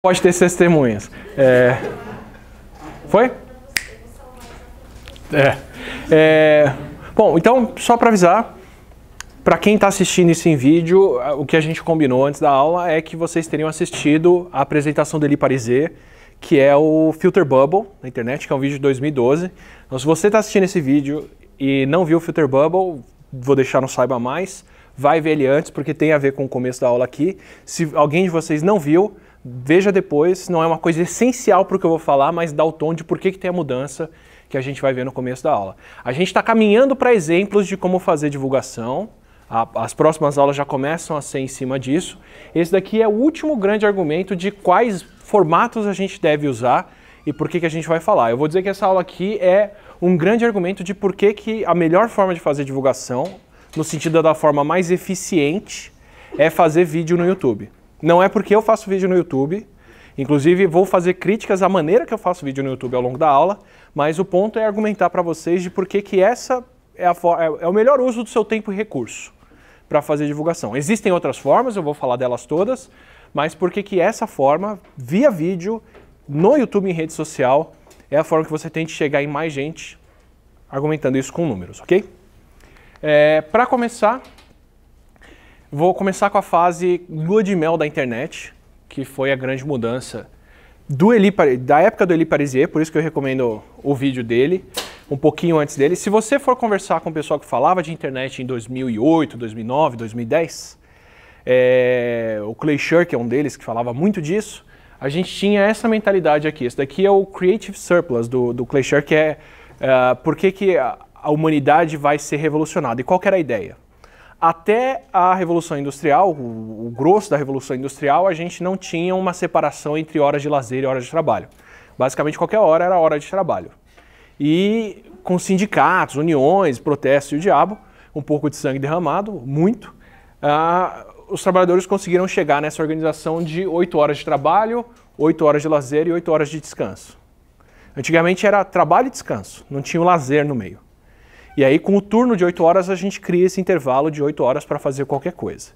pode ter testemunhas. É... Foi? É. é. Bom, então, só para avisar, para quem está assistindo isso em vídeo, o que a gente combinou antes da aula é que vocês teriam assistido a apresentação dele Pariser, que é o Filter Bubble na internet, que é um vídeo de 2012. Então, se você está assistindo esse vídeo e não viu o Filter Bubble, vou deixar no Saiba Mais, vai ver ele antes, porque tem a ver com o começo da aula aqui. Se alguém de vocês não viu, Veja depois, não é uma coisa essencial para o que eu vou falar, mas dá o tom de por que, que tem a mudança que a gente vai ver no começo da aula. A gente está caminhando para exemplos de como fazer divulgação, as próximas aulas já começam a ser em cima disso. Esse daqui é o último grande argumento de quais formatos a gente deve usar e por que, que a gente vai falar. Eu vou dizer que essa aula aqui é um grande argumento de por que, que a melhor forma de fazer divulgação, no sentido da forma mais eficiente, é fazer vídeo no YouTube. Não é porque eu faço vídeo no YouTube, inclusive vou fazer críticas à maneira que eu faço vídeo no YouTube ao longo da aula, mas o ponto é argumentar para vocês de por que, essa é, a, é, é o melhor uso do seu tempo e recurso para fazer divulgação. Existem outras formas, eu vou falar delas todas, mas por que, que essa forma, via vídeo, no YouTube em rede social, é a forma que você tem de chegar em mais gente argumentando isso com números, ok? É, para começar, Vou começar com a fase lua de mel da internet, que foi a grande mudança do Eli, da época do Eli Parisier, por isso que eu recomendo o vídeo dele, um pouquinho antes dele. Se você for conversar com o pessoal que falava de internet em 2008, 2009, 2010, é, o Clay Shirk é um deles que falava muito disso, a gente tinha essa mentalidade aqui. Esse daqui é o Creative Surplus do, do Clay Shirk, que é uh, por que, que a, a humanidade vai ser revolucionada e qual era a ideia. Até a Revolução Industrial, o, o grosso da Revolução Industrial, a gente não tinha uma separação entre horas de lazer e horas de trabalho. Basicamente, qualquer hora era hora de trabalho. E com sindicatos, uniões, protestos e o diabo, um pouco de sangue derramado, muito, ah, os trabalhadores conseguiram chegar nessa organização de 8 horas de trabalho, 8 horas de lazer e 8 horas de descanso. Antigamente era trabalho e descanso, não tinha o lazer no meio. E aí, com o turno de 8 horas, a gente cria esse intervalo de 8 horas para fazer qualquer coisa.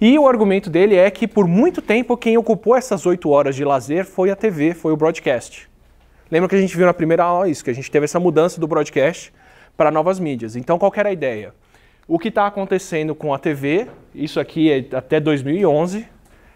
E o argumento dele é que, por muito tempo, quem ocupou essas 8 horas de lazer foi a TV, foi o broadcast. Lembra que a gente viu na primeira aula isso, que a gente teve essa mudança do broadcast para novas mídias. Então, qual era a ideia? O que está acontecendo com a TV, isso aqui é até 2011,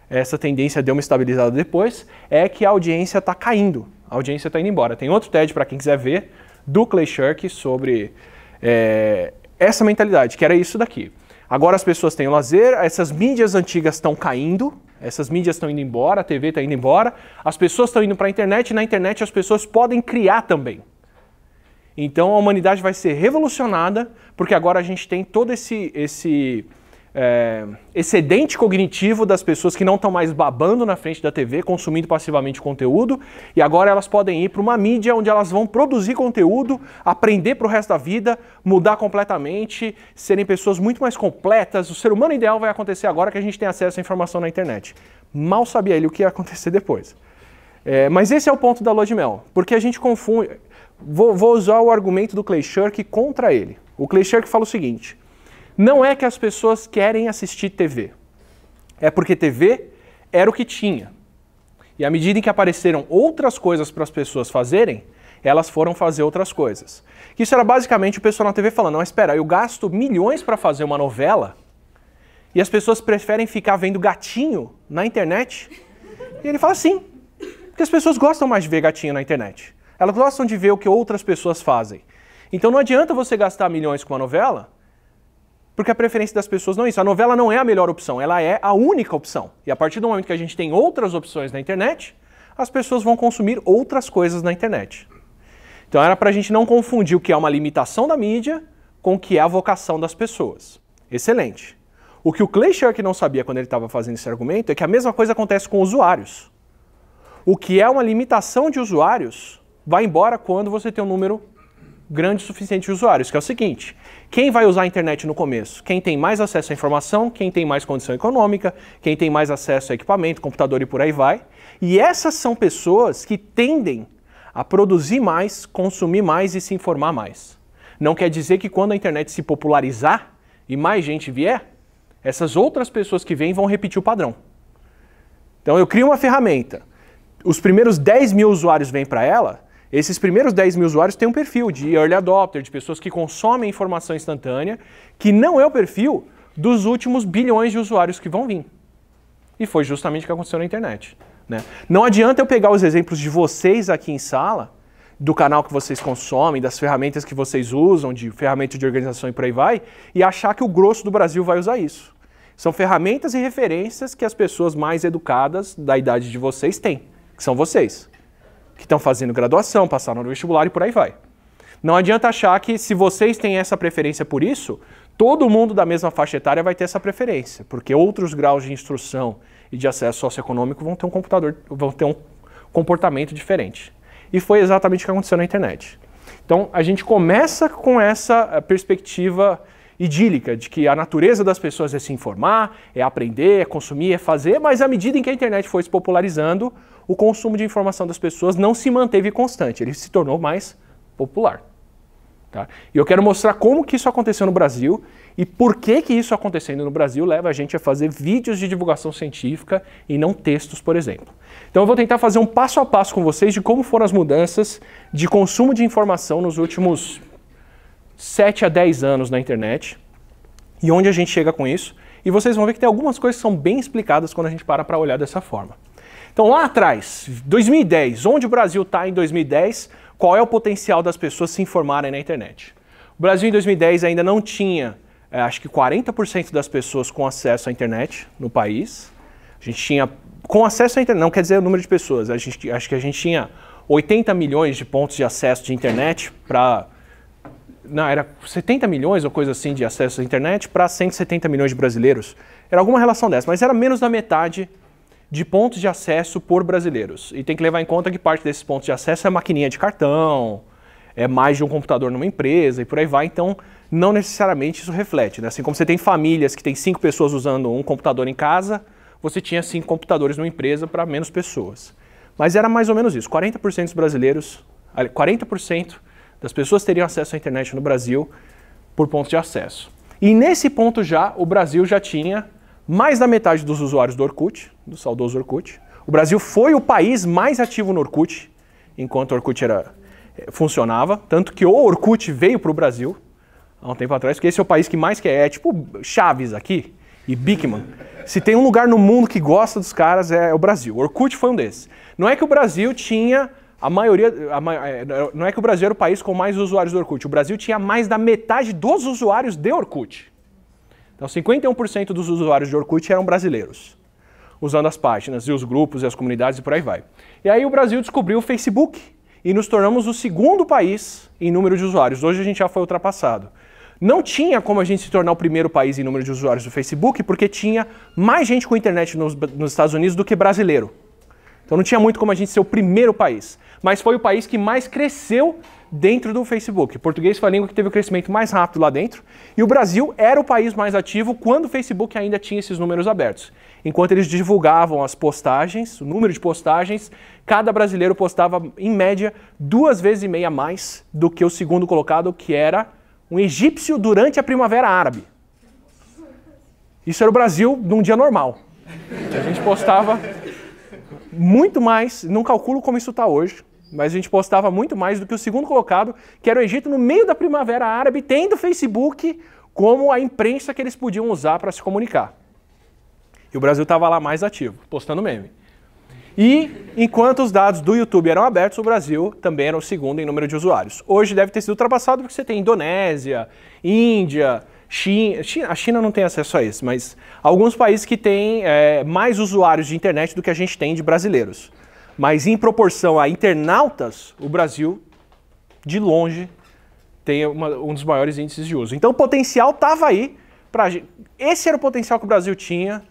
essa tendência deu uma estabilizada depois, é que a audiência está caindo, a audiência está indo embora. Tem outro TED para quem quiser ver, do Clay Shirk, sobre é, essa mentalidade, que era isso daqui. Agora as pessoas têm o lazer, essas mídias antigas estão caindo, essas mídias estão indo embora, a TV está indo embora, as pessoas estão indo para a internet e na internet as pessoas podem criar também. Então a humanidade vai ser revolucionada, porque agora a gente tem todo esse, esse é, excedente cognitivo das pessoas que não estão mais babando na frente da TV, consumindo passivamente conteúdo, e agora elas podem ir para uma mídia onde elas vão produzir conteúdo, aprender para o resto da vida, mudar completamente, serem pessoas muito mais completas. O ser humano ideal vai acontecer agora que a gente tem acesso à informação na internet. Mal sabia ele o que ia acontecer depois. É, mas esse é o ponto da lua de mel, porque a gente confunde. Vou, vou usar o argumento do Clay Shirk contra ele. O Clay Shirk fala o seguinte não é que as pessoas querem assistir TV. É porque TV era o que tinha. E à medida em que apareceram outras coisas para as pessoas fazerem, elas foram fazer outras coisas. Isso era basicamente o pessoal na TV falando: não, espera, eu gasto milhões para fazer uma novela e as pessoas preferem ficar vendo gatinho na internet? E ele fala sim, porque as pessoas gostam mais de ver gatinho na internet. Elas gostam de ver o que outras pessoas fazem. Então não adianta você gastar milhões com uma novela porque a preferência das pessoas não é isso. A novela não é a melhor opção, ela é a única opção. E a partir do momento que a gente tem outras opções na internet, as pessoas vão consumir outras coisas na internet. Então era para a gente não confundir o que é uma limitação da mídia com o que é a vocação das pessoas. Excelente. O que o Clay Shirk não sabia quando ele estava fazendo esse argumento é que a mesma coisa acontece com usuários. O que é uma limitação de usuários vai embora quando você tem um número grande o suficiente de usuários, que é o seguinte: quem vai usar a internet no começo? Quem tem mais acesso à informação, quem tem mais condição econômica, quem tem mais acesso a equipamento, computador e por aí vai. E essas são pessoas que tendem a produzir mais, consumir mais e se informar mais. Não quer dizer que quando a internet se popularizar e mais gente vier, essas outras pessoas que vêm vão repetir o padrão. Então eu crio uma ferramenta, os primeiros 10 mil usuários vêm para ela, esses primeiros 10 mil usuários têm um perfil de early adopter, de pessoas que consomem informação instantânea, que não é o perfil dos últimos bilhões de usuários que vão vir. E foi justamente o que aconteceu na internet. Né? Não adianta eu pegar os exemplos de vocês aqui em sala, do canal que vocês consomem, das ferramentas que vocês usam, de ferramentas de organização e por aí vai, e achar que o grosso do Brasil vai usar isso. São ferramentas e referências que as pessoas mais educadas da idade de vocês têm, que são vocês que estão fazendo graduação, passaram no vestibular e por aí vai. Não adianta achar que se vocês têm essa preferência por isso, todo mundo da mesma faixa etária vai ter essa preferência, porque outros graus de instrução e de acesso socioeconômico vão ter um computador, vão ter um comportamento diferente. E foi exatamente o que aconteceu na internet. Então a gente começa com essa eh, perspectiva idílica de que a natureza das pessoas é se informar, é aprender, é consumir, é fazer, mas à medida em que a internet foi se popularizando, o consumo de informação das pessoas não se manteve constante, ele se tornou mais popular. Tá? E eu quero mostrar como que isso aconteceu no Brasil e por que que isso acontecendo no Brasil leva a gente a fazer vídeos de divulgação científica e não textos, por exemplo. Então eu vou tentar fazer um passo a passo com vocês de como foram as mudanças de consumo de informação nos últimos 7 a 10 anos na internet e onde a gente chega com isso. E vocês vão ver que tem algumas coisas que são bem explicadas quando a gente para para olhar dessa forma. Então lá atrás, 2010, onde o Brasil está em 2010, qual é o potencial das pessoas se informarem na internet? O Brasil em 2010 ainda não tinha, é, acho que 40% das pessoas com acesso à internet no país. A gente tinha, com acesso à internet, não quer dizer o número de pessoas, a gente, acho que a gente tinha 80 milhões de pontos de acesso de internet para não, era 70 milhões ou coisa assim de acesso à internet para 170 milhões de brasileiros. Era alguma relação dessa, mas era menos da metade de pontos de acesso por brasileiros. E tem que levar em conta que parte desses pontos de acesso é maquininha de cartão, é mais de um computador numa empresa e por aí vai. Então, não necessariamente isso reflete. Né? Assim como você tem famílias que tem cinco pessoas usando um computador em casa, você tinha cinco computadores numa empresa para menos pessoas. Mas era mais ou menos isso. 40% dos brasileiros, 40% das pessoas teriam acesso à internet no Brasil por pontos de acesso. E nesse ponto já, o Brasil já tinha mais da metade dos usuários do Orkut, do saudoso Orkut. O Brasil foi o país mais ativo no Orkut, enquanto o Orkut era, eh, funcionava. Tanto que o Orkut veio para o Brasil há um tempo atrás, porque esse é o país que mais quer. É tipo Chaves aqui e Bickman. Se tem um lugar no mundo que gosta dos caras, é o Brasil. O Orkut foi um desses. Não é que o Brasil tinha a maioria. A, eh, não é que o Brasil era o país com mais usuários do Orkut. O Brasil tinha mais da metade dos usuários de Orkut. Então, 51% dos usuários de Orkut eram brasileiros, usando as páginas e os grupos e as comunidades e por aí vai. E aí o Brasil descobriu o Facebook e nos tornamos o segundo país em número de usuários. Hoje a gente já foi ultrapassado. Não tinha como a gente se tornar o primeiro país em número de usuários do Facebook, porque tinha mais gente com internet nos, nos, Estados Unidos do que brasileiro. Então não tinha muito como a gente ser o primeiro país. Mas foi o país que mais cresceu dentro do Facebook. O português foi a língua que teve o crescimento mais rápido lá dentro, e o Brasil era o país mais ativo quando o Facebook ainda tinha esses números abertos. Enquanto eles divulgavam as postagens, o número de postagens, cada brasileiro postava, em média, duas vezes e meia mais do que o segundo colocado, que era um egípcio durante a Primavera Árabe. Isso era o Brasil num dia normal. A gente postava muito mais, não calculo como isso está hoje, mas a gente postava muito mais do que o segundo colocado, que era o Egito no meio da Primavera Árabe, tendo o Facebook como a imprensa que eles podiam usar para se comunicar. E o Brasil estava lá mais ativo, postando meme. E enquanto os dados do YouTube eram abertos, o Brasil também era o segundo em número de usuários. Hoje deve ter sido ultrapassado porque você tem Indonésia, Índia, China. A China não tem acesso a isso, mas alguns países que têm é, mais usuários de internet do que a gente tem de brasileiros. Mas em proporção a internautas, o Brasil, de longe, tem uma, um dos maiores índices de uso. Então o potencial estava aí. Pra, esse era o potencial que o Brasil tinha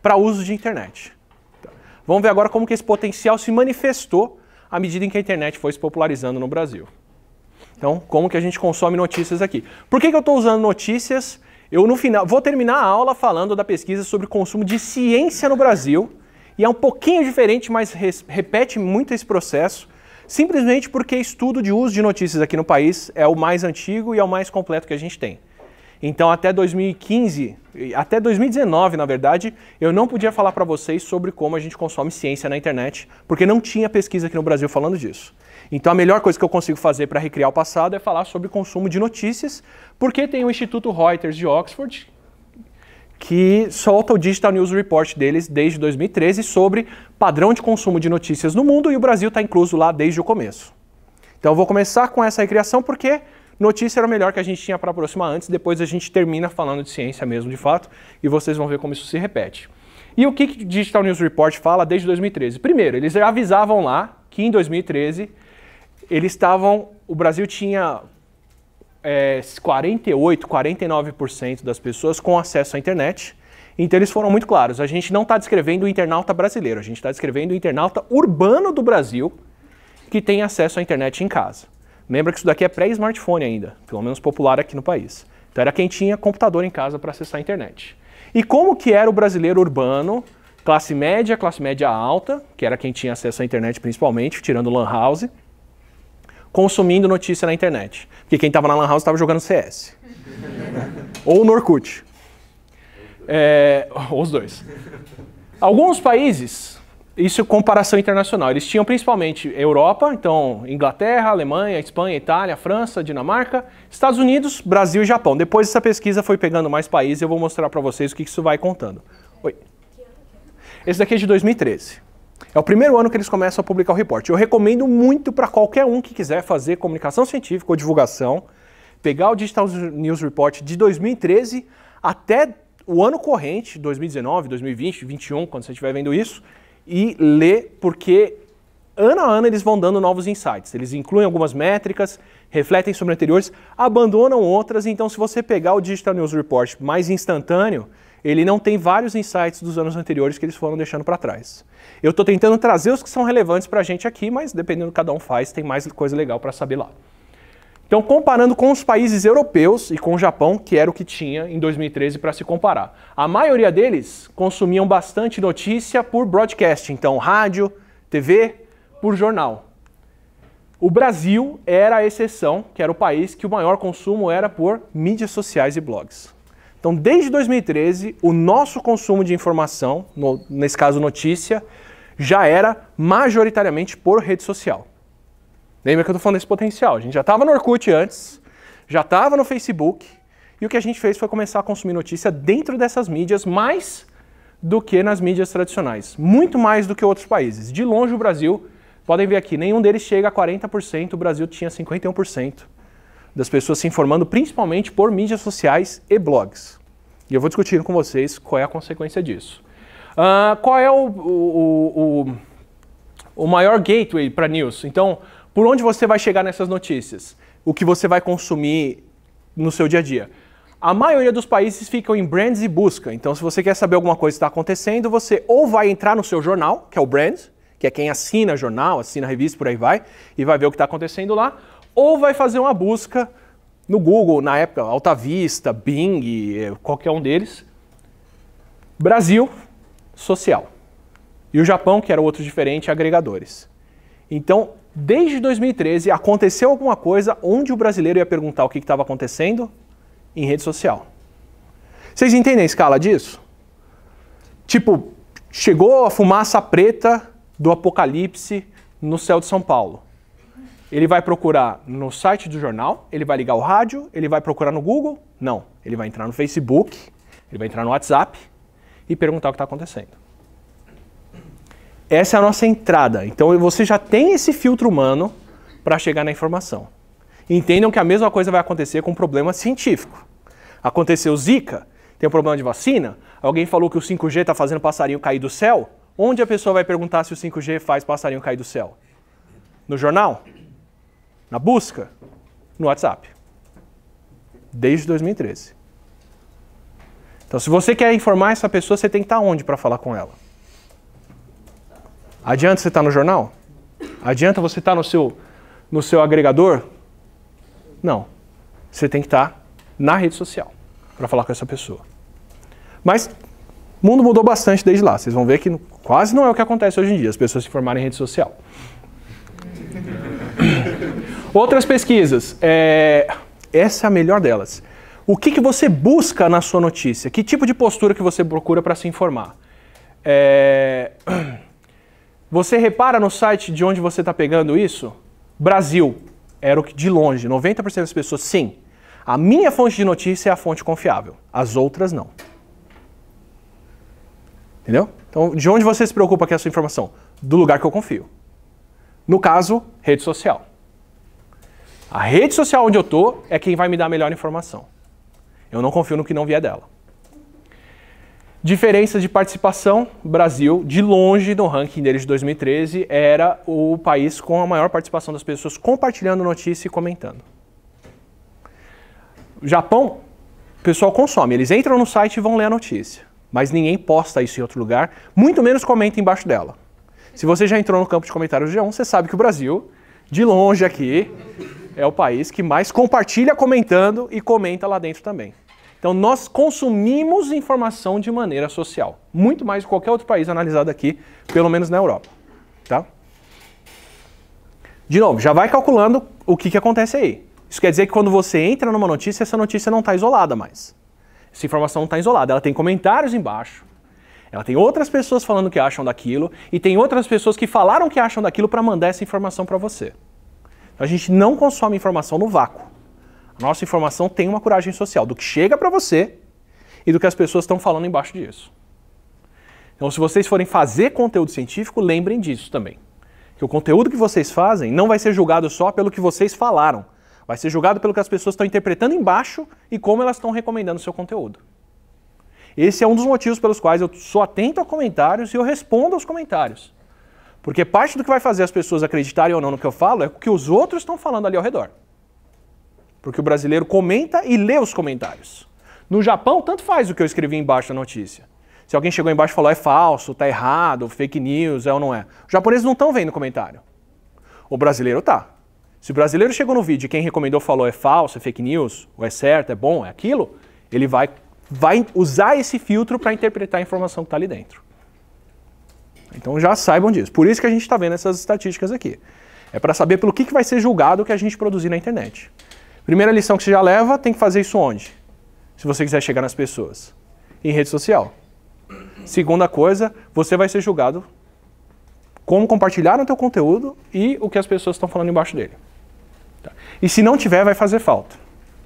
para uso de internet. Tá. Vamos ver agora como que esse potencial se manifestou à medida em que a internet foi se popularizando no Brasil. Então, como que a gente consome notícias aqui? Por que, que eu estou usando notícias? Eu no final vou terminar a aula falando da pesquisa sobre consumo de ciência no Brasil e é um pouquinho diferente, mas repete muito esse processo, simplesmente porque estudo de uso de notícias aqui no país é o mais antigo e é o mais completo que a gente tem. Então, até 2015, até 2019, na verdade, eu não podia falar para vocês sobre como a gente consome ciência na internet, porque não tinha pesquisa aqui no Brasil falando disso. Então, a melhor coisa que eu consigo fazer para recriar o passado é falar sobre consumo de notícias, porque tem o Instituto Reuters de Oxford, que solta o Digital News Report deles desde 2013 sobre padrão de consumo de notícias no mundo e o Brasil está incluso lá desde o começo. Então eu vou começar com essa recriação porque notícia era o melhor que a gente tinha para aproximar antes, depois a gente termina falando de ciência mesmo de fato e vocês vão ver como isso se repete. E o que o Digital News Report fala desde 2013? Primeiro, eles avisavam lá que em 2013 eles estavam, o Brasil tinha é, 48, 49% das pessoas com acesso à internet. Então eles foram muito claros. A gente não está descrevendo o internauta brasileiro, a gente está descrevendo o internauta urbano do Brasil que tem acesso à internet em casa. Lembra que isso daqui é pré-smartphone ainda, pelo menos popular aqui no país. Então era quem tinha computador em casa para acessar a internet. E como que era o brasileiro urbano, classe média, classe média alta, que era quem tinha acesso à internet principalmente, tirando lan house, consumindo notícia na internet. Porque quem estava na Lan House estava jogando CS. Ou no Orkut. É, os dois. Alguns países, isso é comparação internacional, eles tinham principalmente Europa, então Inglaterra, Alemanha, Espanha, Itália, França, Dinamarca, Estados Unidos, Brasil e Japão. Depois essa pesquisa foi pegando mais países, eu vou mostrar para vocês o que isso vai contando. Oi. Esse daqui é de 2013. É o primeiro ano que eles começam a publicar o reporte. Eu recomendo muito para qualquer um que quiser fazer comunicação científica ou divulgação, pegar o Digital News Report de 2013 até o ano corrente, 2019, 2020, 2021, quando você estiver vendo isso, e ler, porque ano a ano eles vão dando novos insights. Eles incluem algumas métricas, refletem sobre anteriores, abandonam outras. Então, se você pegar o Digital News Report mais instantâneo, ele não tem vários insights dos anos anteriores que eles foram deixando para trás. Eu estou tentando trazer os que são relevantes para a gente aqui, mas dependendo do que cada um faz, tem mais coisa legal para saber lá. Então, comparando com os países europeus e com o Japão, que era o que tinha em 2013 para se comparar. A maioria deles consumiam bastante notícia por broadcast, então rádio, TV, por jornal. O Brasil era a exceção, que era o país que o maior consumo era por mídias sociais e blogs. Então, desde 2013, o nosso consumo de informação, no, nesse caso notícia, já era majoritariamente por rede social. Lembra que eu estou falando desse potencial? A gente já estava no Orkut antes, já estava no Facebook, e o que a gente fez foi começar a consumir notícia dentro dessas mídias mais do que nas mídias tradicionais. Muito mais do que outros países. De longe o Brasil, podem ver aqui, nenhum deles chega a 40%, o Brasil tinha 51% das pessoas se informando principalmente por mídias sociais e blogs. E eu vou discutir com vocês qual é a consequência disso. Uh, qual é o, o, o, o maior gateway para news? Então, por onde você vai chegar nessas notícias? O que você vai consumir no seu dia a dia? A maioria dos países ficam em brands e busca. Então, se você quer saber alguma coisa que está acontecendo, você ou vai entrar no seu jornal, que é o brand, que é quem assina jornal, assina revista, por aí vai, e vai ver o que está acontecendo lá, ou vai fazer uma busca no Google, na época, Alta Vista, Bing, eh, qualquer um deles. Brasil, social. E o Japão, que era outro diferente, agregadores. Então, desde 2013, aconteceu alguma coisa onde o brasileiro ia perguntar o que estava acontecendo em rede social. Vocês entendem a escala disso? Tipo, chegou a fumaça preta do apocalipse no céu de São Paulo. Ele vai procurar no site do jornal, ele vai ligar o rádio, ele vai procurar no Google? Não. Ele vai entrar no Facebook, ele vai entrar no WhatsApp e perguntar o que está acontecendo. Essa é a nossa entrada. Então você já tem esse filtro humano para chegar na informação. Entendam que a mesma coisa vai acontecer com um problema científico. Aconteceu Zika, tem um problema de vacina, alguém falou que o 5G está fazendo passarinho cair do céu. Onde a pessoa vai perguntar se o 5G faz passarinho cair do céu? No jornal? Na busca? No WhatsApp. Desde 2013. Então, se você quer informar essa pessoa, você tem que estar onde para falar com ela? Adianta você estar no jornal? Adianta você estar no seu, no seu agregador? Não. Você tem que estar na rede social para falar com essa pessoa. Mas o mundo mudou bastante desde lá. Vocês vão ver que quase não é o que acontece hoje em dia, as pessoas se formarem em rede social. Outras pesquisas. É... Essa é a melhor delas. O que, que você busca na sua notícia? Que tipo de postura que você procura para se informar? É... Você repara no site de onde você está pegando isso? Brasil. Era o que de longe. 90% das pessoas, sim. A minha fonte de notícia é a fonte confiável. As outras, não. Entendeu? Então, de onde você se preocupa com essa informação? Do lugar que eu confio. No caso, rede social. A rede social onde eu tô é quem vai me dar a melhor informação. Eu não confio no que não vier dela. Diferenças de participação, Brasil, de longe no ranking deles de 2013, era o país com a maior participação das pessoas compartilhando notícia e comentando. Japão, o pessoal consome, eles entram no site e vão ler a notícia, mas ninguém posta isso em outro lugar, muito menos comenta embaixo dela. Se você já entrou no campo de comentários do G1, você sabe que o Brasil, de longe aqui, é o país que mais compartilha comentando e comenta lá dentro também. Então nós consumimos informação de maneira social, muito mais que qualquer outro país analisado aqui, pelo menos na Europa, tá? De novo, já vai calculando o que, que acontece aí. Isso quer dizer que quando você entra numa notícia, essa notícia não está isolada mais. Essa informação não está isolada, ela tem comentários embaixo, ela tem outras pessoas falando que acham daquilo e tem outras pessoas que falaram que acham daquilo para mandar essa informação para você. Então a gente não consome informação no vácuo. A nossa informação tem uma coragem social do que chega para você e do que as pessoas estão falando embaixo disso. Então, se vocês forem fazer conteúdo científico, lembrem disso também. Que o conteúdo que vocês fazem não vai ser julgado só pelo que vocês falaram, vai ser julgado pelo que as pessoas estão interpretando embaixo e como elas estão recomendando o seu conteúdo. Esse é um dos motivos pelos quais eu sou atento a comentários e eu respondo aos comentários. Porque parte do que vai fazer as pessoas acreditarem ou não no que eu falo é o que os outros estão falando ali ao redor. Porque o brasileiro comenta e lê os comentários. No Japão, tanto faz o que eu escrevi embaixo da notícia. Se alguém chegou embaixo e falou é falso, tá errado, fake news, é ou não é. Os japoneses não estão vendo comentário. O brasileiro tá. Se o brasileiro chegou no vídeo e quem recomendou falou é falso, é fake news, ou é certo, é bom, é aquilo, ele vai, vai usar esse filtro para interpretar a informação que está ali dentro. Então já saibam disso. Por isso que a gente está vendo essas estatísticas aqui. É para saber pelo que, que vai ser julgado o que a gente produzir na internet. Primeira lição que você já leva, tem que fazer isso onde? Se você quiser chegar nas pessoas. Em rede social. Segunda coisa, você vai ser julgado como compartilhar o teu conteúdo e o que as pessoas estão falando embaixo dele. Tá. E se não tiver, vai fazer falta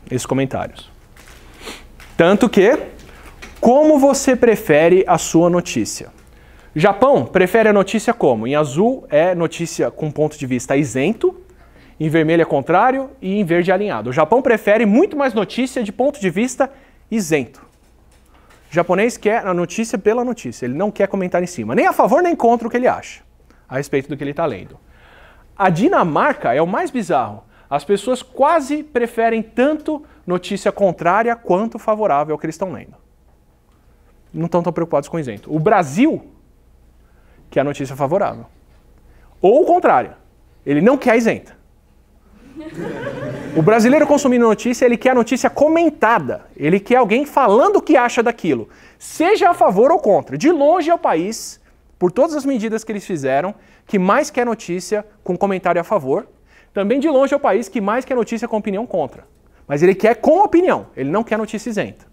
esses comentários. Tanto que, como você prefere a sua notícia? Japão prefere a notícia como? Em azul é notícia com ponto de vista isento, em vermelho é contrário e em verde é alinhado. O Japão prefere muito mais notícia de ponto de vista isento. O japonês quer a notícia pela notícia, ele não quer comentar em cima, nem a favor nem contra o que ele acha a respeito do que ele está lendo. A Dinamarca é o mais bizarro. As pessoas quase preferem tanto notícia contrária quanto favorável ao que eles estão lendo. Não estão tão preocupados com isento. O Brasil que é a notícia é favorável. Ou o contrário, ele não quer a isenta. O brasileiro consumindo notícia, ele quer a notícia comentada. Ele quer alguém falando o que acha daquilo, seja a favor ou contra. De longe é o país, por todas as medidas que eles fizeram, que mais quer notícia com comentário a favor. Também de longe é o país que mais quer notícia com opinião contra. Mas ele quer com opinião, ele não quer notícia isenta.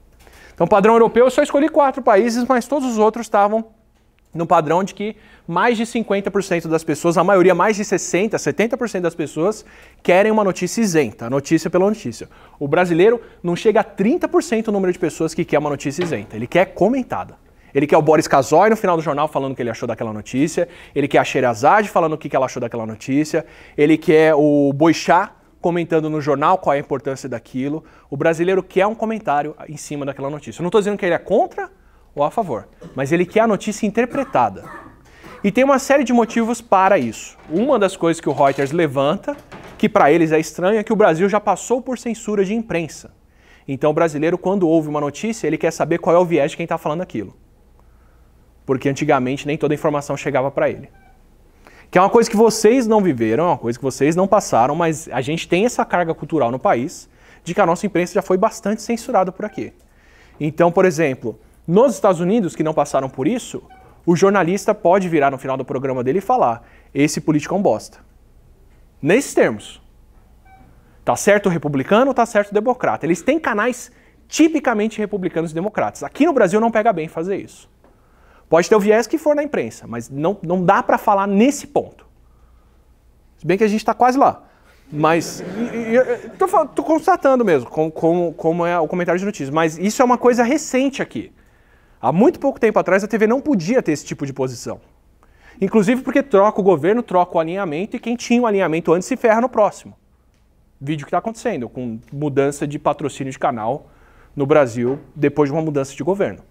Então, padrão europeu, eu só escolhi quatro países, mas todos os outros estavam no padrão de que mais de 50% das pessoas, a maioria mais de 60%, 70% das pessoas querem uma notícia isenta, notícia pela notícia. O brasileiro não chega a 30% o número de pessoas que quer uma notícia isenta, ele quer comentada. Ele quer o Boris Casoy no final do jornal falando o que ele achou daquela notícia, ele quer a Sherazade falando o que ela achou daquela notícia, ele quer o Boixá comentando no jornal qual é a importância daquilo. O brasileiro quer um comentário em cima daquela notícia. Eu não estou dizendo que ele é contra ou a favor, mas ele quer a notícia interpretada. E tem uma série de motivos para isso. Uma das coisas que o Reuters levanta, que para eles é estranha, é que o Brasil já passou por censura de imprensa. Então o brasileiro, quando ouve uma notícia, ele quer saber qual é o viés de quem está falando aquilo. Porque antigamente nem toda a informação chegava para ele. Que é uma coisa que vocês não viveram, é uma coisa que vocês não passaram, mas a gente tem essa carga cultural no país de que a nossa imprensa já foi bastante censurada por aqui. Então, por exemplo, nos Estados Unidos, que não passaram por isso, o jornalista pode virar no final do programa dele e falar: esse político é um bosta. Nesses termos. Tá certo o republicano, tá certo o democrata. Eles têm canais tipicamente republicanos e democratas. Aqui no Brasil não pega bem fazer isso. Pode ter o viés que for na imprensa, mas não, não dá para falar nesse ponto. Se bem que a gente está quase lá. Mas estou constatando mesmo como é o comentário de notícias. Mas isso é uma coisa recente aqui. Há muito pouco tempo atrás, a TV não podia ter esse tipo de posição. Inclusive porque troca o governo, troca o alinhamento e quem tinha o alinhamento antes se ferra no próximo. Vídeo que está acontecendo, com mudança de patrocínio de canal no Brasil depois de uma mudança de governo.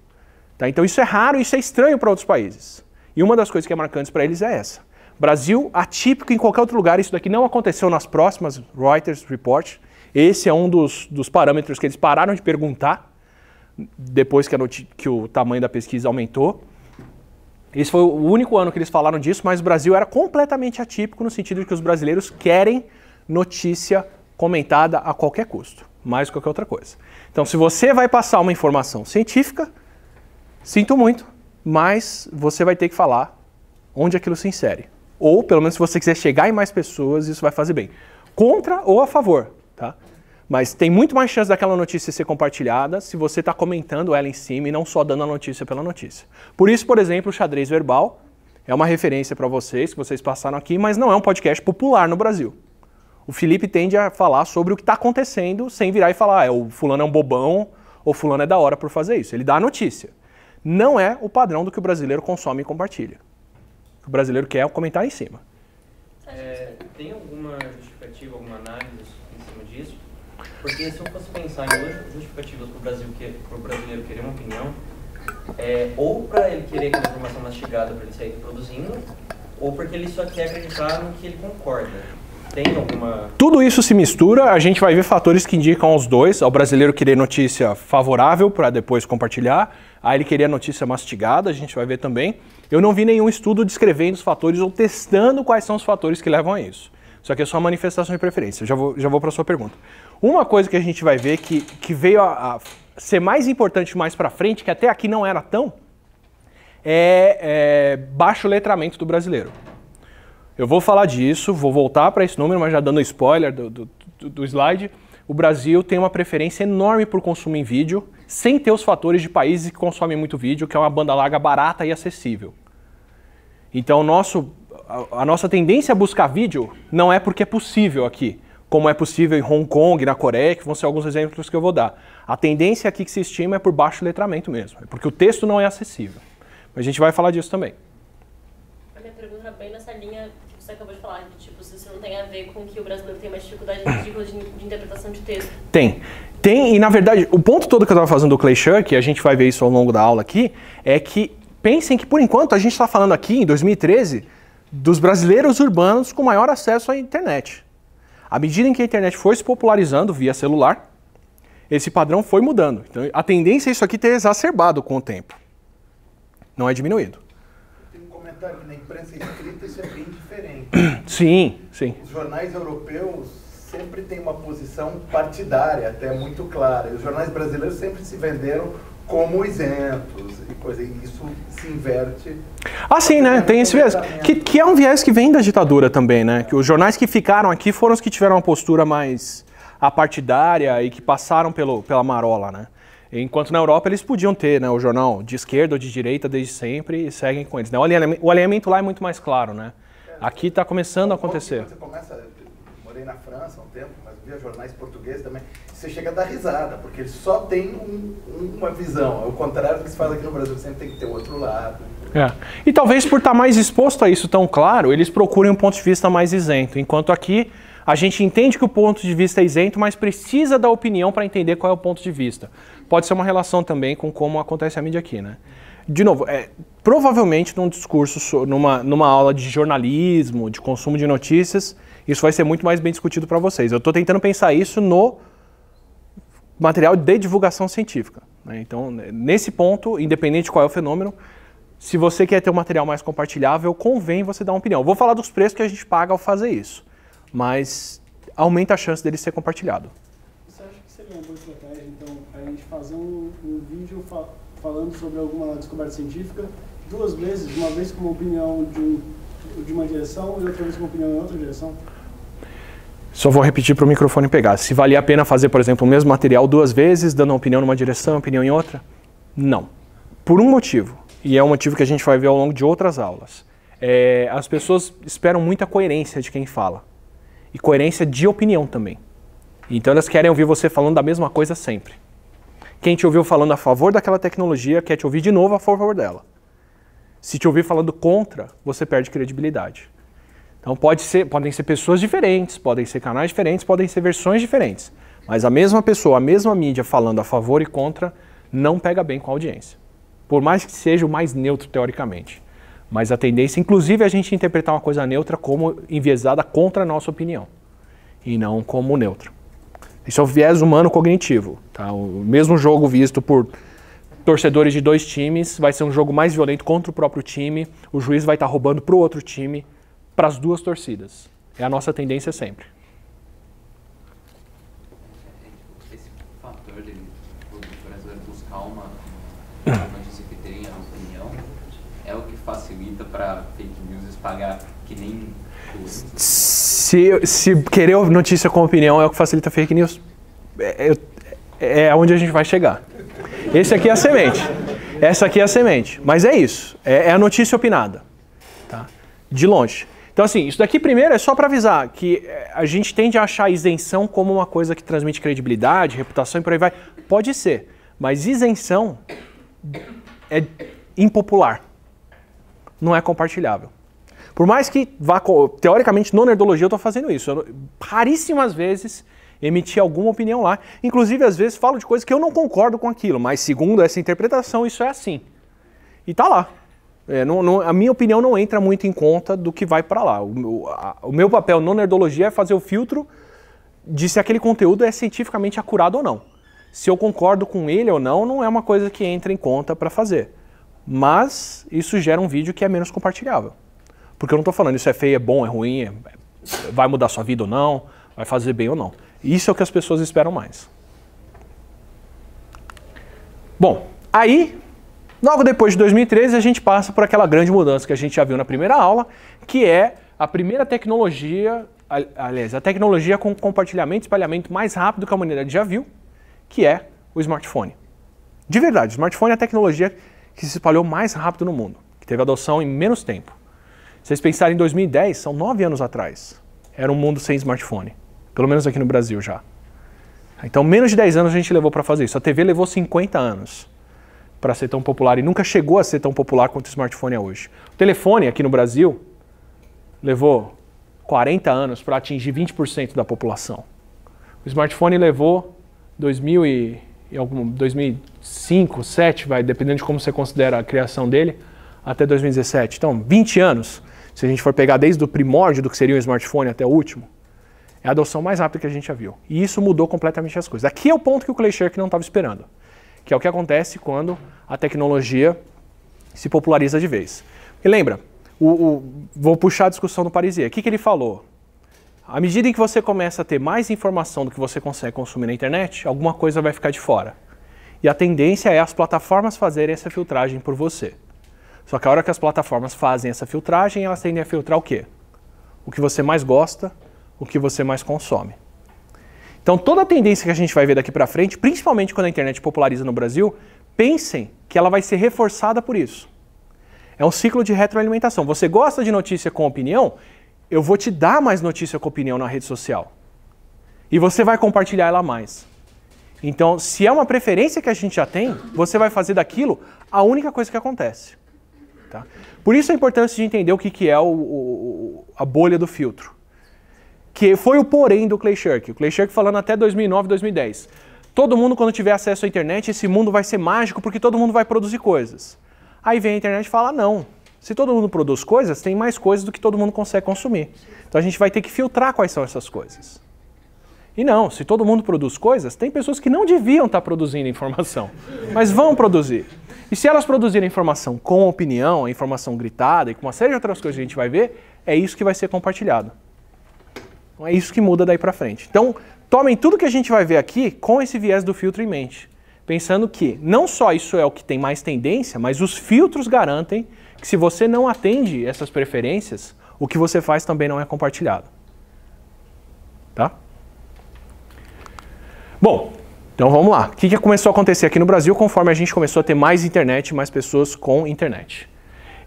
Tá? Então isso é raro, isso é estranho para outros países. E uma das coisas que é marcante para eles é essa. Brasil, atípico em qualquer outro lugar, isso daqui não aconteceu nas próximas Reuters Report. Esse é um dos, dos parâmetros que eles pararam de perguntar depois que, que o tamanho da pesquisa aumentou. Esse foi o único ano que eles falaram disso, mas o Brasil era completamente atípico no sentido de que os brasileiros querem notícia comentada a qualquer custo, mais qualquer outra coisa. Então, se você vai passar uma informação científica, sinto muito, mas você vai ter que falar onde aquilo se insere. Ou, pelo menos, se você quiser chegar em mais pessoas, isso vai fazer bem. Contra ou a favor. Mas tem muito mais chance daquela notícia ser compartilhada se você está comentando ela em cima e não só dando a notícia pela notícia. Por isso, por exemplo, o xadrez verbal é uma referência para vocês, que vocês passaram aqui, mas não é um podcast popular no Brasil. O Felipe tende a falar sobre o que está acontecendo sem virar e falar, ah, é, o fulano é um bobão ou fulano é da hora por fazer isso. Ele dá a notícia. Não é o padrão do que o brasileiro consome e compartilha. O brasileiro quer comentar em cima. É, tem alguma justificativa, alguma análise porque se eu fosse pensar em duas justificativas para o Brasil que, brasileiro querer uma opinião, é, ou para ele querer aquela informação mastigada para ele sair produzindo, ou porque ele só quer acreditar no que ele concorda. Tem alguma... Tudo isso se mistura, a gente vai ver fatores que indicam os dois, ao brasileiro querer notícia favorável para depois compartilhar, a ele querer notícia mastigada, a gente vai ver também. Eu não vi nenhum estudo descrevendo os fatores ou testando quais são os fatores que levam a isso. Isso aqui é só uma manifestação de preferência, já vou, já vou para a sua pergunta. Uma coisa que a gente vai ver que, que veio a, a ser mais importante mais para frente, que até aqui não era tão, é, é, baixo letramento do brasileiro. Eu vou falar disso, vou voltar para esse número, mas já dando spoiler do, do, do slide. O Brasil tem uma preferência enorme por consumo em vídeo, sem ter os fatores de países que consomem muito vídeo, que é uma banda larga barata e acessível. Então, nosso, a, a nossa tendência a buscar vídeo não é porque é possível aqui, como é possível em Hong Kong, na Coreia, que vão ser alguns exemplos que eu vou dar. A tendência aqui que se estima é por baixo letramento mesmo, é porque o texto não é acessível. Mas a gente vai falar disso também. A minha pergunta é bem nessa linha que você acabou de falar, de tipo, se isso não tem a ver com que o brasileiro tem mais dificuldade de, de interpretação de texto. Tem. Tem, e na verdade, o ponto todo que eu estava fazendo do Clay Shirk, e a gente vai ver isso ao longo da aula aqui, é que pensem que, por enquanto, a gente está falando aqui, em 2013, dos brasileiros urbanos com maior acesso à internet. À medida em que a internet foi se popularizando via celular, esse padrão foi mudando. Então, a tendência é isso aqui ter exacerbado com o tempo. Não é diminuído. Tem um comentário que na imprensa escrita isso é bem diferente. Sim, sim. Os jornais europeus sempre têm uma posição partidária, até muito clara. E os jornais brasileiros sempre se venderam como isentos, coisa. E isso se inverte. Ah, sim, né? Tem esse viés. Que, que é um viés que vem da ditadura também, né? Que os jornais que ficaram aqui foram os que tiveram uma postura mais apartidária e que passaram pelo, pela marola, né? Enquanto na Europa eles podiam ter né, o jornal de esquerda ou de direita desde sempre e seguem com eles. Né? O, alinhamento, o alinhamento lá é muito mais claro, né? É. Aqui está começando a acontecer. Você começa, morei na França há um tempo, mas via jornais portugueses também você chega a dar risada, porque ele só tem um, uma visão. Ao é contrário do que se faz aqui no Brasil, sempre tem que ter o outro lado. É. E talvez por estar mais exposto a isso tão claro, eles procurem um ponto de vista mais isento. Enquanto aqui, a gente entende que o ponto de vista é isento, mas precisa da opinião para entender qual é o ponto de vista. Pode ser uma relação também com como acontece a mídia aqui, né? De novo, é, provavelmente num discurso, numa, numa aula de jornalismo, de consumo de notícias, isso vai ser muito mais bem discutido para vocês. Eu estou tentando pensar isso no material de divulgação científica. Né? Então, nesse ponto, independente qual é o fenômeno, se você quer ter um material mais compartilhável, convém você dar uma opinião. Vou falar dos preços que a gente paga ao fazer isso, mas aumenta a chance dele ser compartilhado. Você acha que seria uma boa estratégia, então, a gente fazer um, um vídeo fa falando sobre alguma descoberta científica duas vezes, uma vez com uma opinião de, um, de uma direção e outra vez com uma opinião em outra direção? Só vou repetir para o microfone pegar. Se valia a pena fazer, por exemplo, o mesmo material duas vezes, dando uma opinião numa direção, opinião em outra? Não. Por um motivo, e é um motivo que a gente vai ver ao longo de outras aulas. É, as pessoas esperam muita coerência de quem fala. E coerência de opinião também. Então elas querem ouvir você falando da mesma coisa sempre. Quem te ouviu falando a favor daquela tecnologia quer te ouvir de novo a favor dela. Se te ouvir falando contra, você perde credibilidade. Então pode ser, podem ser pessoas diferentes, podem ser canais diferentes, podem ser versões diferentes. Mas a mesma pessoa, a mesma mídia falando a favor e contra não pega bem com a audiência. Por mais que seja o mais neutro teoricamente. Mas a tendência, inclusive, é a gente interpretar uma coisa neutra como enviesada contra a nossa opinião e não como neutra. Isso é o viés humano cognitivo. Tá? O mesmo jogo visto por torcedores de dois times vai ser um jogo mais violento contra o próprio time. O juiz vai estar tá roubando para o outro time para as duas torcidas. É a nossa tendência sempre. Esse fator de, do brasileiro buscar uma, notícia que tenha opinião é o que facilita para fake news espalhar que nem. Se, se querer notícia com opinião é o que facilita fake news, é, é, é onde a gente vai chegar. Esse aqui é a semente. Essa aqui é a semente. Mas é isso. É, é a notícia opinada. Tá? De longe. Então, assim, isso daqui primeiro é só para avisar que eh, a gente tende a achar isenção como uma coisa que transmite credibilidade, reputação e por aí vai. Pode ser, mas isenção é impopular. Não é compartilhável. Por mais que vá, teoricamente, no Nerdologia eu estou fazendo isso. Eu, raríssimas vezes emitir alguma opinião lá. Inclusive, às vezes falo de coisas que eu não concordo com aquilo, mas segundo essa interpretação, isso é assim. E tá lá. É, não, não, a minha opinião não entra muito em conta do que vai para lá. O, a, o, meu papel na Nerdologia é fazer o filtro de se aquele conteúdo é cientificamente acurado ou não. Se eu concordo com ele ou não, não é uma coisa que entra em conta para fazer. Mas isso gera um vídeo que é menos compartilhável. Porque eu não estou falando isso é feio, é bom, é ruim, é, é, vai mudar sua vida ou não, vai fazer bem ou não. Isso é o que as pessoas esperam mais. Bom, aí Logo depois de 2013, a gente passa por aquela grande mudança que a gente já viu na primeira aula, que é a primeira tecnologia, aliás, a tecnologia com compartilhamento e espalhamento mais rápido que a humanidade já viu, que é o smartphone. De verdade, o smartphone é a tecnologia que se espalhou mais rápido no mundo, que teve adoção em menos tempo. Se vocês pensarem em 2010, são nove anos atrás, era um mundo sem smartphone, pelo menos aqui no Brasil já. Então, menos de 10 anos a gente levou para fazer isso. A TV levou 50 anos para ser tão popular e nunca chegou a ser tão popular quanto o smartphone é hoje. O telefone aqui no Brasil levou 40 anos para atingir 20% da população. O smartphone levou 2000 e, e algum, 2005, 2007, vai, dependendo de como você considera a criação dele, até 2017. Então, 20 anos, se a gente for pegar desde o primórdio do que seria um smartphone até o último, é a adoção mais rápida que a gente já viu. E isso mudou completamente as coisas. Aqui é o ponto que o Clay Shirk não estava esperando que é o que acontece quando a tecnologia se populariza de vez. E lembra, o, o, vou puxar a discussão do Parisier. O que, que ele falou? À medida em que você começa a ter mais informação do que você consegue consumir na internet, alguma coisa vai ficar de fora. E a tendência é as plataformas fazerem essa filtragem por você. Só que a hora que as plataformas fazem essa filtragem, elas tendem a filtrar o quê? O que você mais gosta, o que você mais consome. Então, toda a tendência que a gente vai ver daqui para frente, principalmente quando a internet populariza no Brasil, pensem que ela vai ser reforçada por isso. É um ciclo de retroalimentação. Você gosta de notícia com opinião? Eu vou te dar mais notícia com opinião na rede social. E você vai compartilhar ela mais. Então, se é uma preferência que a gente já tem, você vai fazer daquilo a única coisa que acontece. Tá? Por isso é a importância de entender o que, que é o, o, a bolha do filtro que foi o porém do Clay Shirk. O Clay Shirk falando até 2009, 2010. Todo mundo, quando tiver acesso à internet, esse mundo vai ser mágico porque todo mundo vai produzir coisas. Aí vem a internet e fala: não. Se todo mundo produz coisas, tem mais coisas do que todo mundo consegue consumir. Então a gente vai ter que filtrar quais são essas coisas. E não, se todo mundo produz coisas, tem pessoas que não deviam estar tá produzindo informação, mas vão produzir. E se elas produzirem informação com opinião, informação gritada e com uma série de outras coisas que a gente vai ver, é isso que vai ser compartilhado. Então é isso que muda daí para frente. Então, tomem tudo que a gente vai ver aqui com esse viés do filtro em mente, pensando que não só isso é o que tem mais tendência, mas os filtros garantem que se você não atende essas preferências, o que você faz também não é compartilhado. Tá? Bom, então vamos lá. O que, que começou a acontecer aqui no Brasil conforme a gente começou a ter mais internet, mais pessoas com internet?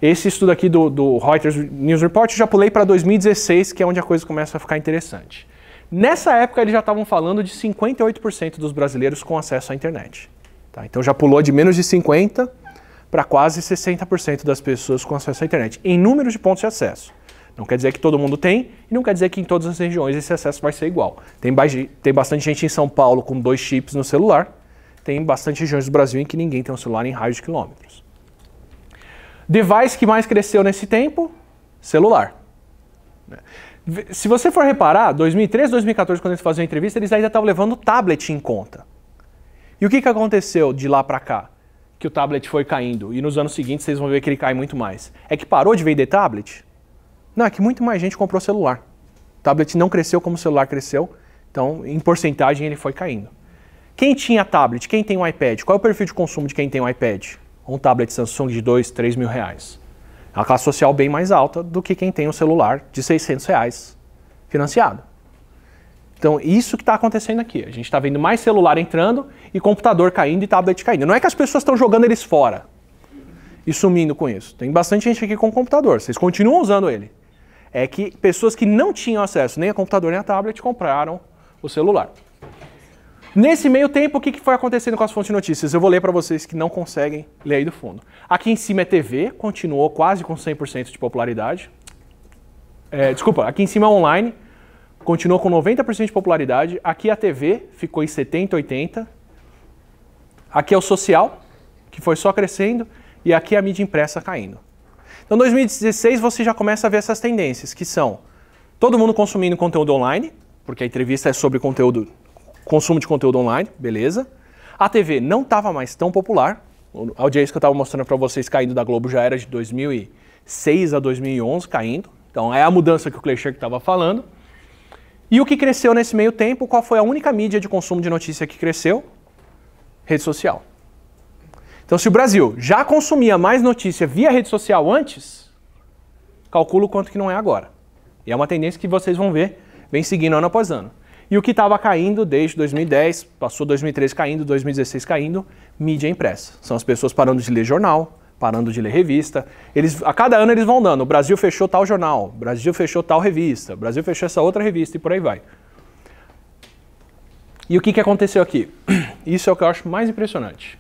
Esse estudo aqui do, do Reuters News Report eu já pulei para 2016, que é onde a coisa começa a ficar interessante. Nessa época eles já estavam falando de 58% dos brasileiros com acesso à internet. Tá? Então já pulou de menos de 50 para quase 60% das pessoas com acesso à internet, em número de pontos de acesso. Não quer dizer que todo mundo tem e não quer dizer que em todas as regiões esse acesso vai ser igual. Tem, tem bastante gente em São Paulo com dois chips no celular, tem bastante regiões do Brasil em que ninguém tem um celular em raio de quilômetros. Device que mais cresceu nesse tempo? Celular. Se você for reparar, 2013, 2014, quando eles faziam a entrevista, eles ainda estavam levando o tablet em conta. E o que, que aconteceu de lá para cá? Que o tablet foi caindo. E nos anos seguintes vocês vão ver que ele cai muito mais. É que parou de vender tablet? Não, é que muito mais gente comprou celular. O tablet não cresceu como o celular cresceu. Então, em porcentagem, ele foi caindo. Quem tinha tablet? Quem tem um iPad? Qual é o perfil de consumo de quem tem um iPad? um tablet Samsung de 2, 3 mil reais. É uma classe social bem mais alta do que quem tem um celular de 600 reais financiado. Então, isso que está acontecendo aqui. A gente está vendo mais celular entrando e computador caindo e tablet caindo. Não é que as pessoas estão jogando eles fora e sumindo com isso. Tem bastante gente aqui com computador. Vocês continuam usando ele. É que pessoas que não tinham acesso nem a computador nem a tablet compraram o celular. Nesse meio tempo, o que foi acontecendo com as fontes de notícias? Eu vou ler para vocês que não conseguem ler aí do fundo. Aqui em cima é TV, continuou quase com 100% de popularidade. É, desculpa, aqui em cima é online, continuou com 90% de popularidade. Aqui é a TV ficou em 70, 80. Aqui é o social, que foi só crescendo. E aqui é a mídia impressa caindo. Então, 2016 você já começa a ver essas tendências, que são todo mundo consumindo conteúdo online, porque a entrevista é sobre conteúdo consumo de conteúdo online, beleza. A TV não estava mais tão popular. A audiência que eu estava mostrando para vocês caindo da Globo já era de 2006 a 2011 caindo. Então é a mudança que o Kleischer estava falando. E o que cresceu nesse meio tempo? Qual foi a única mídia de consumo de notícia que cresceu? Rede social. Então, se o Brasil já consumia mais notícia via rede social antes, calculo quanto que não é agora. E é uma tendência que vocês vão ver, vem seguindo ano após ano. E o que estava caindo desde 2010, passou 2003 caindo, 2016 caindo, mídia impressa. São as pessoas parando de ler jornal, parando de ler revista. Eles, a cada ano eles vão dando, o Brasil fechou tal jornal, o Brasil fechou tal revista, o Brasil fechou essa outra revista e por aí vai. E o que, que aconteceu aqui? Isso é o que eu acho mais impressionante.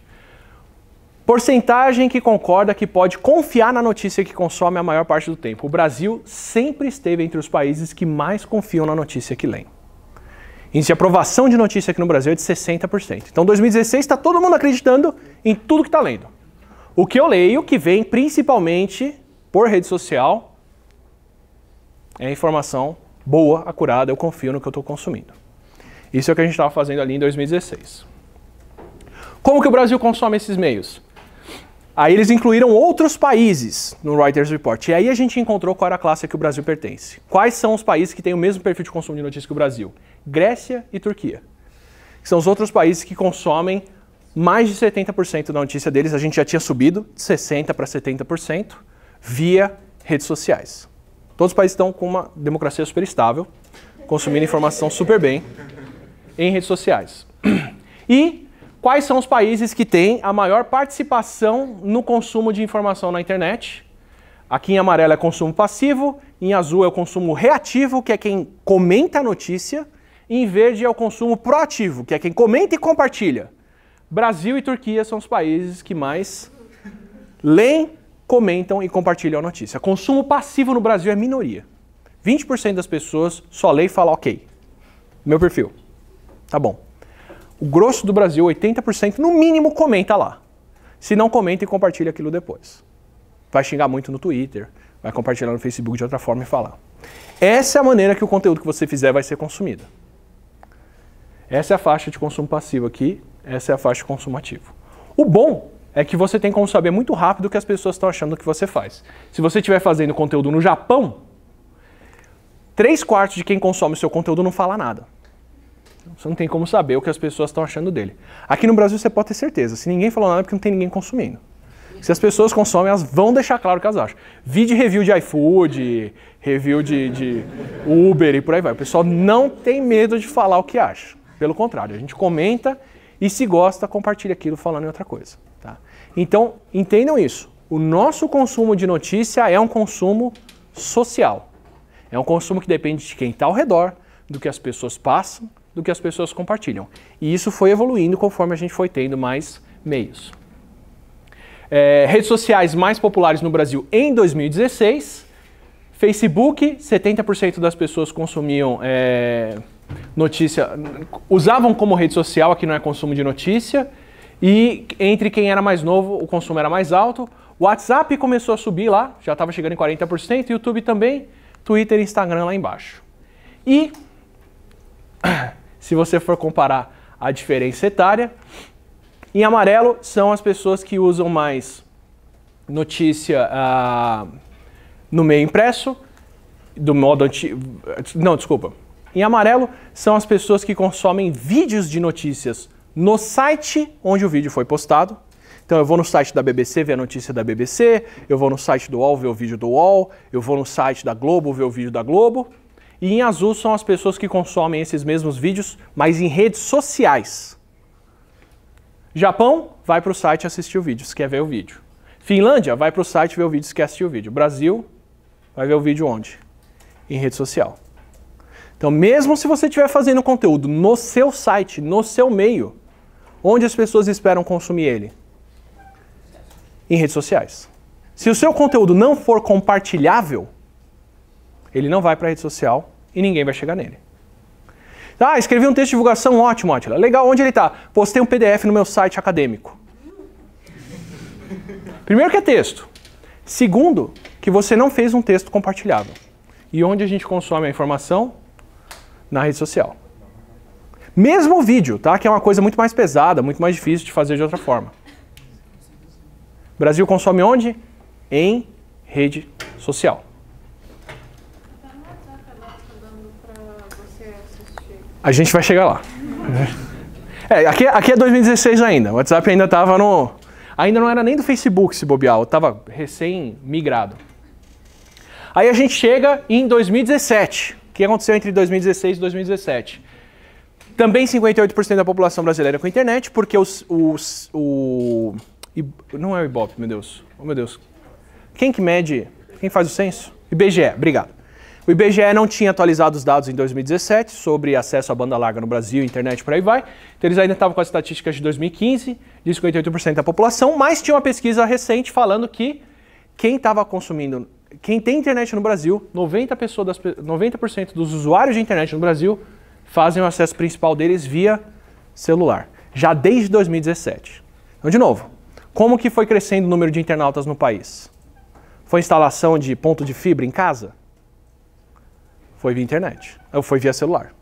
Porcentagem que concorda que pode confiar na notícia que consome a maior parte do tempo. O Brasil sempre esteve entre os países que mais confiam na notícia que lêem índice de aprovação de notícia aqui no Brasil é de 60%. Então 2016 está todo mundo acreditando em tudo que está lendo. O que eu leio, que vem principalmente por rede social, é informação boa, acurada, eu confio no que eu estou consumindo. Isso é o que a gente estava fazendo ali em 2016. Como que o Brasil consome esses meios? Aí eles incluíram outros países no Reuters Report. E aí a gente encontrou qual era a classe a que o Brasil pertence. Quais são os países que têm o mesmo perfil de consumo de notícias que o Brasil? Grécia e Turquia. Que são os outros países que consomem mais de 70% da notícia deles. A gente já tinha subido de 60% para 70% via redes sociais. Todos os países estão com uma democracia super estável, consumindo informação super bem em redes sociais. E quais são os países que têm a maior participação no consumo de informação na internet. Aqui em amarelo é consumo passivo, em azul é o consumo reativo, que é quem comenta a notícia, e em verde é o consumo proativo, que é quem comenta e compartilha. Brasil e Turquia são os países que mais leem, comentam e compartilham a notícia. Consumo passivo no Brasil é minoria. 20% das pessoas só lê e fala ok. Meu perfil. Tá bom o grosso do Brasil, 80%, no mínimo comenta lá. Se não comenta e compartilha aquilo depois. Vai xingar muito no Twitter, vai compartilhar no Facebook de outra forma e falar. Essa é a maneira que o conteúdo que você fizer vai ser consumido. Essa é a faixa de consumo passivo aqui, essa é a faixa de consumo ativo. O bom é que você tem como saber muito rápido o que as pessoas estão achando do que você faz. Se você estiver fazendo conteúdo no Japão, três quartos de quem consome o seu conteúdo não fala nada. Você não tem como saber o que as pessoas estão achando dele. Aqui no Brasil você pode ter certeza. Se ninguém falou nada é porque não tem ninguém consumindo. Se as pessoas consomem, elas vão deixar claro o que elas acham. Vide review de iFood, review de, de Uber e por aí vai. O pessoal não tem medo de falar o que acha. Pelo contrário, a gente comenta e se gosta, compartilha aquilo falando em outra coisa. Tá? Então, entendam isso. O nosso consumo de notícia é um consumo social. É um consumo que depende de quem está ao redor, do que as pessoas passam, do que as pessoas compartilham. E isso foi evoluindo conforme a gente foi tendo mais meios. É, redes sociais mais populares no Brasil em 2016. Facebook, 70% das pessoas consumiam é, notícia, usavam como rede social, aqui não é consumo de notícia. E entre quem era mais novo, o consumo era mais alto. WhatsApp começou a subir lá, já estava chegando em 40%, YouTube também, Twitter e Instagram lá embaixo. E se você for comparar a diferença etária. Em amarelo são as pessoas que usam mais notícia ah, no meio impresso, do modo antigo. Não, desculpa. Em amarelo são as pessoas que consomem vídeos de notícias no site onde o vídeo foi postado. Então eu vou no site da BBC ver a notícia da BBC, eu vou no site do UOL ver o vídeo do UOL, eu vou no site da Globo ver o vídeo da Globo. E em azul são as pessoas que consomem esses mesmos vídeos, mas em redes sociais. Japão, vai para o site assistir o vídeo, se quer ver o vídeo. Finlândia, vai para o site ver o vídeo, se quer assistir o vídeo. Brasil, vai ver o vídeo onde? Em rede social. Então, mesmo se você estiver fazendo conteúdo no seu site, no seu meio, onde as pessoas esperam consumir ele? Em redes sociais. Se o seu conteúdo não for compartilhável, ele não vai para a rede social e ninguém vai chegar nele. Ah, escrevi um texto de divulgação, ótimo, ótimo, Legal, onde ele está? Postei um PDF no meu site acadêmico. Primeiro que é texto. Segundo, que você não fez um texto compartilhável. E onde a gente consome a informação? Na rede social. Mesmo o vídeo, tá? Que é uma coisa muito mais pesada, muito mais difícil de fazer de outra forma. O Brasil consome onde? Em rede social. A gente vai chegar lá. Né? É, aqui, aqui é 2016 ainda. O WhatsApp ainda estava no. Ainda não era nem do Facebook se bobear, estava recém-migrado. Aí a gente chega em 2017. O que aconteceu entre 2016 e 2017? Também 58% da população brasileira é com internet, porque os, os, o. Não é o Ibope, meu Deus. Oh, meu Deus. Quem que mede? Quem faz o censo? IBGE, obrigado. O IBGE não tinha atualizado os dados em 2017 sobre acesso à banda larga no Brasil, internet, por aí vai. Então eles ainda estavam com as estatísticas de 2015, de 58% da população, mas tinha uma pesquisa recente falando que quem estava consumindo, quem tem internet no Brasil, 90%, pessoas das, 90 dos usuários de internet no Brasil fazem o acesso principal deles via celular, já desde 2017. Então, de novo, como que foi crescendo o número de internautas no país? Foi instalação de ponto de fibra em casa? Foi via internet, foi via celular.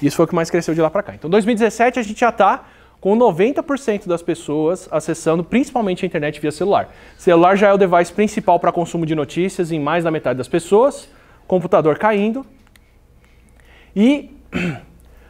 Isso foi o que mais cresceu de lá para cá. Então, 2017 a gente já está com 90% das pessoas acessando principalmente a internet via celular. Celular já é o device principal para consumo de notícias em mais da metade das pessoas, computador caindo. E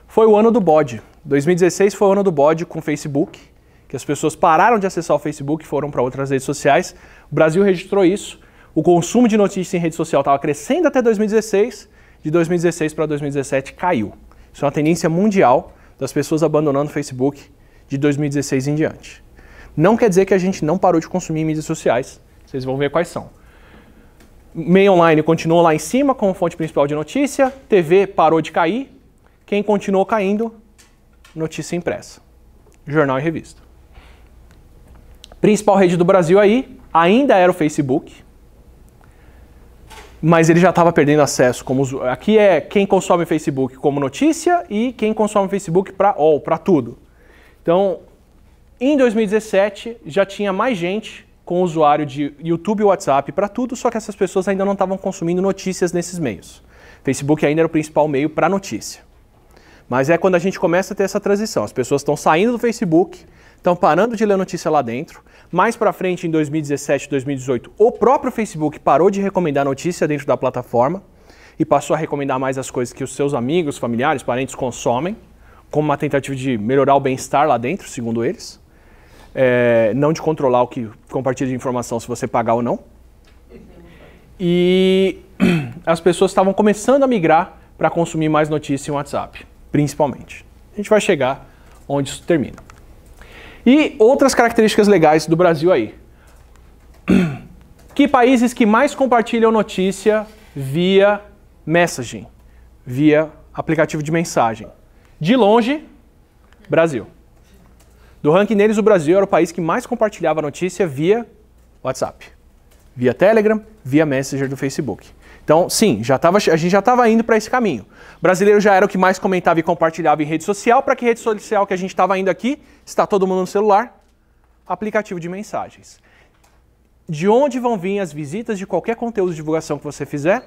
foi o ano do bode. 2016 foi o ano do bode com Facebook, que as pessoas pararam de acessar o Facebook e foram para outras redes sociais. O Brasil registrou isso o consumo de notícias em rede social estava crescendo até 2016, de 2016 para 2017 caiu. Isso é uma tendência mundial das pessoas abandonando o Facebook de 2016 em diante. Não quer dizer que a gente não parou de consumir mídias sociais, vocês vão ver quais são. Meio online continuou lá em cima como fonte principal de notícia, TV parou de cair, quem continuou caindo? Notícia impressa, jornal e revista. Principal rede do Brasil aí ainda era o Facebook, mas ele já estava perdendo acesso. Como Aqui é quem consome Facebook como notícia e quem consome Facebook para all, para tudo. Então, em 2017 já tinha mais gente com usuário de YouTube e WhatsApp para tudo, só que essas pessoas ainda não estavam consumindo notícias nesses meios. Facebook ainda era o principal meio para notícia. Mas é quando a gente começa a ter essa transição. As pessoas estão saindo do Facebook estão parando de ler notícia lá dentro. Mais para frente, em 2017, 2018, o próprio Facebook parou de recomendar notícia dentro da plataforma e passou a recomendar mais as coisas que os seus amigos, familiares, parentes consomem, como uma tentativa de melhorar o bem-estar lá dentro, segundo eles. É, não de controlar o que compartilha de informação, se você pagar ou não. E as pessoas estavam começando a migrar para consumir mais notícia em WhatsApp, principalmente. A gente vai chegar onde isso termina. E outras características legais do Brasil aí. Que países que mais compartilham notícia via messaging, via aplicativo de mensagem? De longe, Brasil. Do ranking deles, o Brasil era o país que mais compartilhava notícia via WhatsApp, via Telegram, via Messenger do Facebook. Então, sim, já tava, a gente já estava indo para esse caminho. O brasileiro já era o que mais comentava e compartilhava em rede social. Para que rede social que a gente estava indo aqui? Está todo mundo no celular? Aplicativo de mensagens. De onde vão vir as visitas de qualquer conteúdo de divulgação que você fizer?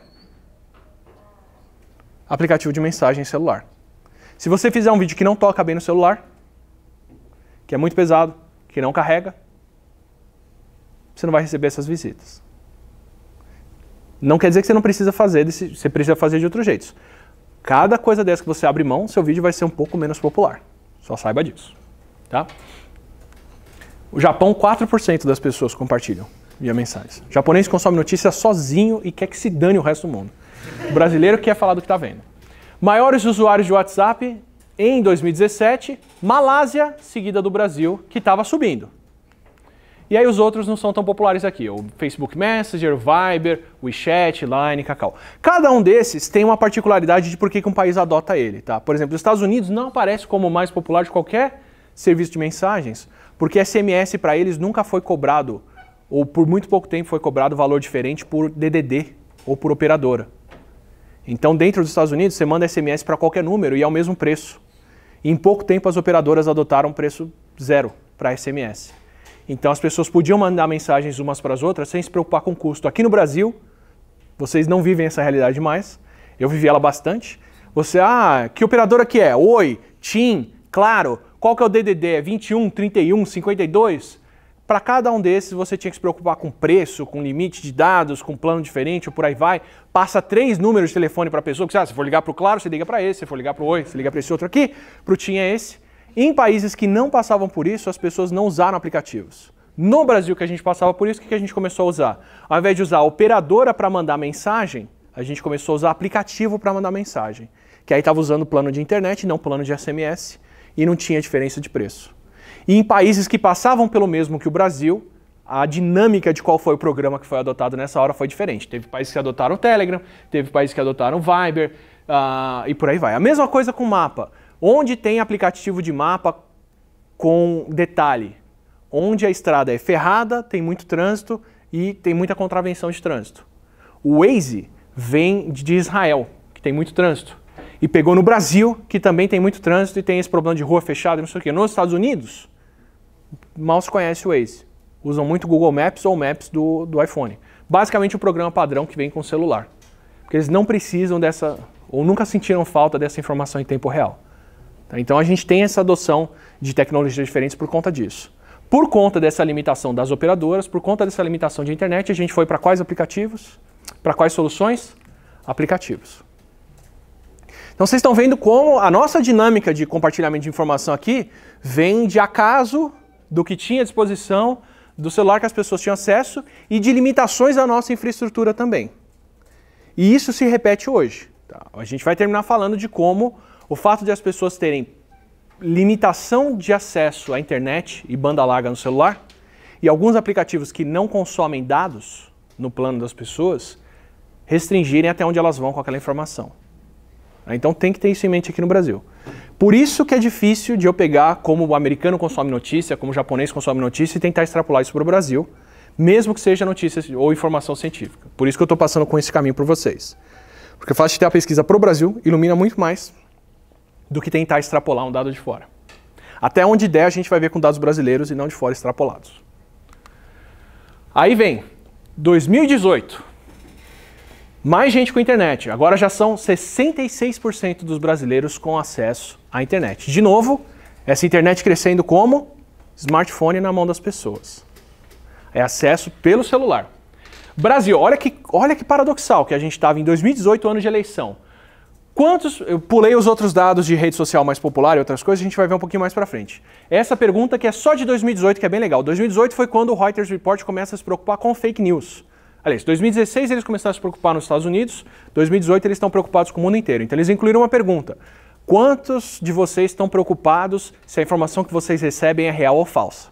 Aplicativo de mensagem celular. Se você fizer um vídeo que não toca bem no celular, que é muito pesado, que não carrega, você não vai receber essas visitas. Não quer dizer que você não precisa fazer desse, você precisa fazer de outros jeitos. Cada coisa dessa que você abre mão, seu vídeo vai ser um pouco menos popular. Só saiba disso, tá? O Japão, 4% das pessoas compartilham via mensagens. O japonês consome notícias sozinho e quer que se dane o resto do mundo. O brasileiro quer falar do que está vendo. Maiores usuários de WhatsApp em 2017, Malásia, seguida do Brasil, que estava subindo. E aí os outros não são tão populares aqui. O Facebook Messenger, o Viber, WeChat, Line, Kakao. Cada um desses tem uma particularidade de por que, que um país adota ele, tá? Por exemplo, os Estados Unidos não aparece como o mais popular de qualquer serviço de mensagens, porque SMS para eles nunca foi cobrado, ou por muito pouco tempo foi cobrado valor diferente por DDD ou por operadora. Então, dentro dos Estados Unidos, você manda SMS para qualquer número e é o mesmo preço. E em pouco tempo as operadoras adotaram preço zero para SMS. Então as pessoas podiam mandar mensagens umas para as outras sem se preocupar com o custo. Aqui no Brasil, vocês não vivem essa realidade mais. Eu vivi ela bastante. Você, ah, que operadora que é? Oi, TIM, Claro. Qual que é o DDD? É 21, 31, 52? Para cada um desses, você tinha que se preocupar com preço, com limite de dados, com plano diferente ou por aí vai. Passa três números de telefone para a pessoa. Que, ah, se for ligar para o Claro, você liga para esse. Se for ligar para o Oi, você liga para esse outro aqui. Para o TIM é esse. Em países que não passavam por isso, as pessoas não usaram aplicativos. No Brasil que a gente passava por isso, o que a gente começou a usar? Ao invés de usar a operadora para mandar mensagem, a gente começou a usar aplicativo para mandar mensagem. Que aí estava usando plano de internet, não plano de SMS, e não tinha diferença de preço. E em países que passavam pelo mesmo que o Brasil, a dinâmica de qual foi o programa que foi adotado nessa hora foi diferente. Teve países que adotaram o Telegram, teve países que adotaram o Viber, uh, e por aí vai. A mesma coisa com o mapa. Onde tem aplicativo de mapa com detalhe? Onde a estrada é ferrada, tem muito trânsito e tem muita contravenção de trânsito. O Waze vem de Israel, que tem muito trânsito. E pegou no Brasil, que também tem muito trânsito e tem esse problema de rua fechada e não sei o quê. Nos Estados Unidos, mal se conhece o Waze. Usam muito Google Maps ou Maps do, do iPhone. Basicamente o programa padrão que vem com o celular. Porque eles não precisam dessa, ou nunca sentiram falta dessa informação em tempo real. Tá? Então a gente tem essa adoção de tecnologias diferentes por conta disso. Por conta dessa limitação das operadoras, por conta dessa limitação de internet, a gente foi para quais aplicativos? Para quais soluções? Aplicativos. Então vocês estão vendo como a nossa dinâmica de compartilhamento de informação aqui vem de acaso do que tinha à disposição, do celular que as pessoas tinham acesso e de limitações à nossa infraestrutura também. E isso se repete hoje. Tá? A gente vai terminar falando de como o fato de as pessoas terem limitação de acesso à internet e banda larga no celular e alguns aplicativos que não consomem dados no plano das pessoas restringirem até onde elas vão com aquela informação. Então tem que ter isso em mente aqui no Brasil. Por isso que é difícil de eu pegar como o americano consome notícia, como o japonês consome notícia e tentar extrapolar isso para o Brasil, mesmo que seja notícia ou informação científica. Por isso que eu estou passando com esse caminho para vocês. Porque o fato de ter a pesquisa para o Brasil ilumina muito mais do que tentar extrapolar um dado de fora. Até onde der, a gente vai ver com dados brasileiros e não de fora extrapolados. Aí vem 2018. Mais gente com internet. Agora já são 66% dos brasileiros com acesso à internet. De novo, essa internet crescendo como? Smartphone na mão das pessoas. É acesso pelo celular. Brasil, olha que, olha que paradoxal que a gente estava em 2018, ano de eleição. Quantos. Eu pulei os outros dados de rede social mais popular e outras coisas, a gente vai ver um pouquinho mais para frente. Essa pergunta que é só de 2018, que é bem legal. 2018 foi quando o Reuters Report começa a se preocupar com fake news. Aliás, 2016 eles começaram a se preocupar nos Estados Unidos, 2018 eles estão preocupados com o mundo inteiro. Então eles incluíram uma pergunta: quantos de vocês estão preocupados se a informação que vocês recebem é real ou falsa?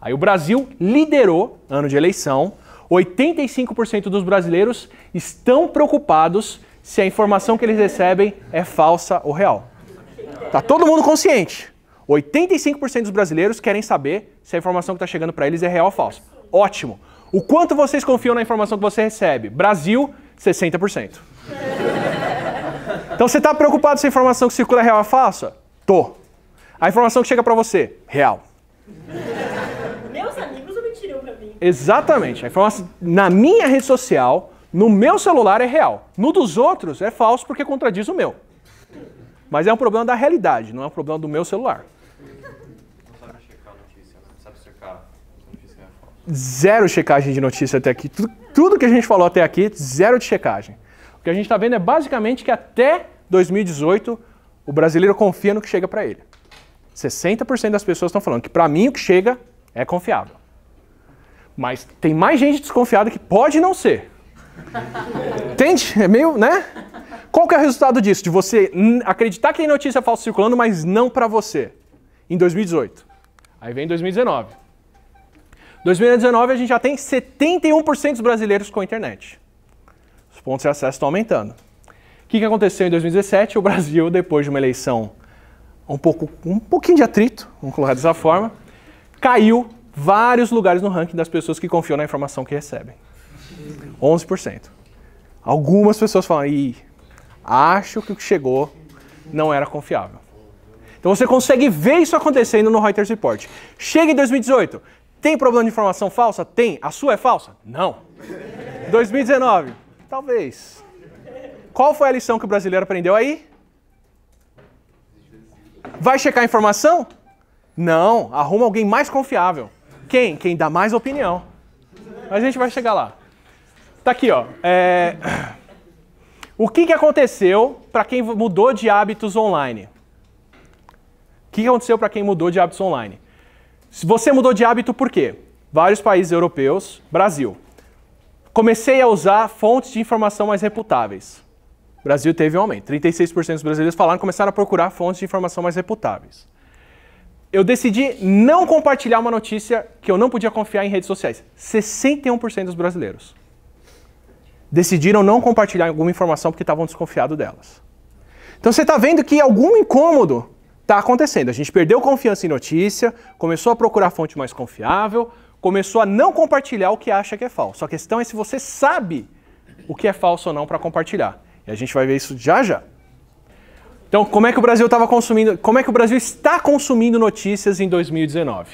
Aí o Brasil liderou, ano de eleição, 85% dos brasileiros estão preocupados se a informação que eles recebem é falsa ou real. Tá todo mundo consciente. 85% dos brasileiros querem saber se a informação que está chegando para eles é real ou falsa. Ótimo. O quanto vocês confiam na informação que você recebe? Brasil, 60%. Então você está preocupado se a informação que circula é real ou falsa? Tô. A informação que chega para você, real. Meus amigos não mentiram para mim. Exatamente. A informação na minha rede social, no meu celular é real. No dos outros é falso porque contradiz o meu. Mas é um problema da realidade, não é um problema do meu celular. Não sabe checar notícia, não sabe checar Zero checagem de notícia até aqui. Tudo, tudo que a gente falou até aqui, zero de checagem. O que a gente está vendo é basicamente que até 2018 o brasileiro confia no que chega para ele. 60% das pessoas estão falando que para mim o que chega é confiável. Mas tem mais gente desconfiada que pode não ser. Entende? É meio, né? Qual que é o resultado disso? De você acreditar que tem notícia falsa circulando, mas não para você. Em 2018. Aí vem 2019. 2019 a gente já tem 71% dos brasileiros com internet. Os pontos de acesso estão aumentando. O que, que aconteceu em 2017? O Brasil, depois de uma eleição um pouco, um pouquinho de atrito, vamos colocar dessa forma, caiu vários lugares no ranking das pessoas que confiam na informação que recebem. 11%. Algumas pessoas falam, Ih, acho que o que chegou não era confiável. Então você consegue ver isso acontecendo no Reuters Report. Chega em 2018, tem problema de informação falsa? Tem. A sua é falsa? Não. 2019, talvez. Qual foi a lição que o brasileiro aprendeu aí? Vai checar a informação? Não, arruma alguém mais confiável. Quem? Quem dá mais opinião. Mas a gente vai chegar lá. Tá aqui, ó. É... O que, que aconteceu para quem mudou de hábitos online? O que, que aconteceu para quem mudou de hábitos online? Se você mudou de hábito por quê? Vários países europeus, Brasil. Comecei a usar fontes de informação mais reputáveis. O Brasil teve um aumento. 36% dos brasileiros falaram começaram a procurar fontes de informação mais reputáveis. Eu decidi não compartilhar uma notícia que eu não podia confiar em redes sociais. 61% dos brasileiros decidiram não compartilhar alguma informação porque estavam desconfiados delas. Então você está vendo que algum incômodo está acontecendo. A gente perdeu confiança em notícia, começou a procurar fonte mais confiável, começou a não compartilhar o que acha que é falso. A questão é se você sabe o que é falso ou não para compartilhar. E a gente vai ver isso já já. Então, como é que o Brasil estava consumindo, como é que o Brasil está consumindo notícias em 2019?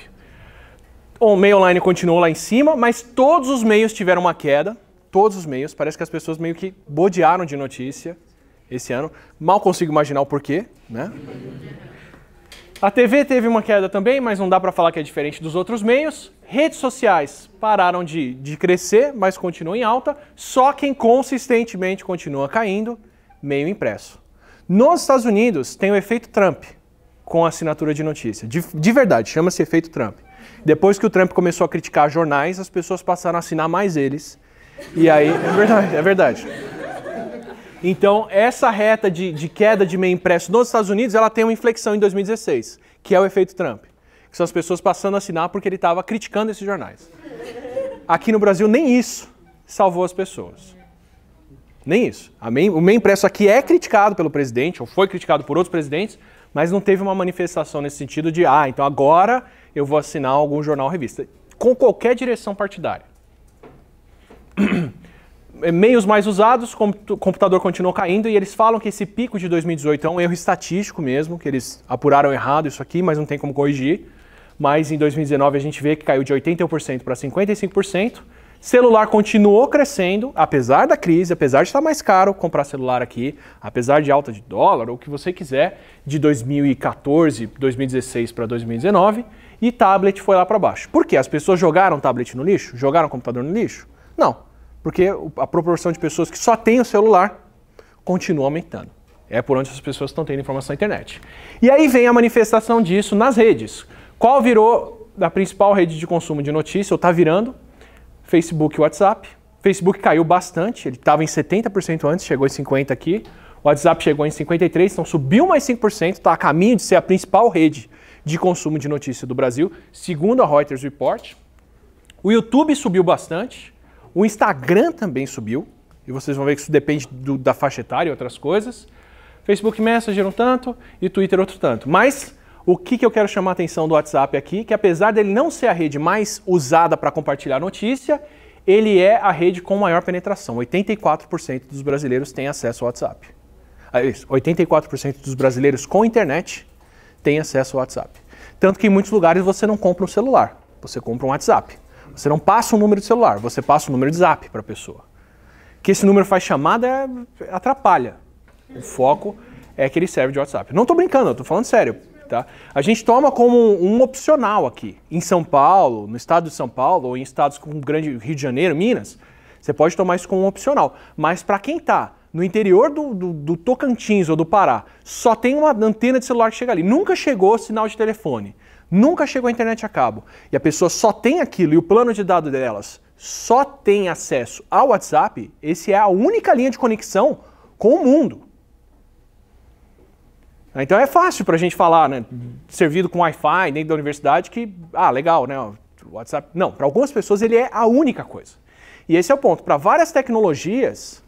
O meio online continuou lá em cima, mas todos os meios tiveram uma queda todos os meios. Parece que as pessoas meio que bodearam de notícia esse ano. Mal consigo imaginar o porquê, né? A TV teve uma queda também, mas não dá para falar que é diferente dos outros meios. Redes sociais pararam de, de crescer, mas continuam em alta. Só quem consistentemente continua caindo, meio impresso. Nos Estados Unidos tem o efeito Trump com a assinatura de notícia. De, de verdade, chama-se efeito Trump. Depois que o Trump começou a criticar jornais, as pessoas passaram a assinar mais eles e aí, é verdade, é verdade. Então, essa reta de, de queda de meio impresso nos Estados Unidos, ela tem uma inflexão em 2016, que é o efeito Trump. Que são as pessoas passando a assinar porque ele estava criticando esses jornais. Aqui no Brasil, nem isso salvou as pessoas. Nem isso. Meio, o meio impresso aqui é criticado pelo presidente, ou foi criticado por outros presidentes, mas não teve uma manifestação nesse sentido de, ah, então agora eu vou assinar algum jornal ou revista. Com qualquer direção partidária. meios mais usados, o computador continuou caindo e eles falam que esse pico de 2018 é um erro estatístico mesmo, que eles apuraram errado isso aqui, mas não tem como corrigir. Mas em 2019 a gente vê que caiu de 81% para 55%. Celular continuou crescendo, apesar da crise, apesar de estar mais caro comprar celular aqui, apesar de alta de dólar ou o que você quiser, de 2014, 2016 para 2019, e tablet foi lá para baixo. Por quê? As pessoas jogaram tablet no lixo? Jogaram computador no lixo? Não porque a proporção de pessoas que só tem o celular continua aumentando. É por onde as pessoas estão tendo informação na internet. E aí vem a manifestação disso nas redes. Qual virou da principal rede de consumo de notícia, ou está virando? Facebook e WhatsApp. Facebook caiu bastante, ele estava em 70% antes, chegou em 50% aqui. O WhatsApp chegou em 53%, então subiu mais 5%, está a caminho de ser a principal rede de consumo de notícia do Brasil, segundo a Reuters Report. O YouTube subiu bastante, o Instagram também subiu, e vocês vão ver que isso depende do, da faixa etária e outras coisas. Facebook Messenger um tanto e Twitter outro tanto. Mas o que, que eu quero chamar a atenção do WhatsApp aqui, que apesar dele não ser a rede mais usada para compartilhar notícia, ele é a rede com maior penetração. 84% dos brasileiros têm acesso ao WhatsApp. 84% ah, dos brasileiros com internet têm acesso ao WhatsApp. Tanto que em muitos lugares você não compra um celular, você compra um WhatsApp. Você não passa o número de celular, você passa o número de zap para a pessoa. Que esse número faz chamada é, atrapalha. O foco é que ele serve de WhatsApp. Não estou brincando, estou falando sério. Tá? A gente toma como um, um, opcional aqui. Em São Paulo, no estado de São Paulo, ou em estados como grande Rio de Janeiro, Minas, você pode tomar isso como um opcional. Mas para quem está no interior do, do, do, Tocantins ou do Pará, só tem uma antena de celular que chega ali. Nunca chegou sinal de telefone nunca chegou a internet a cabo e a pessoa só tem aquilo e o plano de dados delas só tem acesso ao WhatsApp, esse é a única linha de conexão com o mundo. Então é fácil para a gente falar, né? Servido com Wi-Fi dentro da universidade, que, ah, legal, né? O WhatsApp. Não, para algumas pessoas ele é a única coisa. E esse é o ponto. Para várias tecnologias,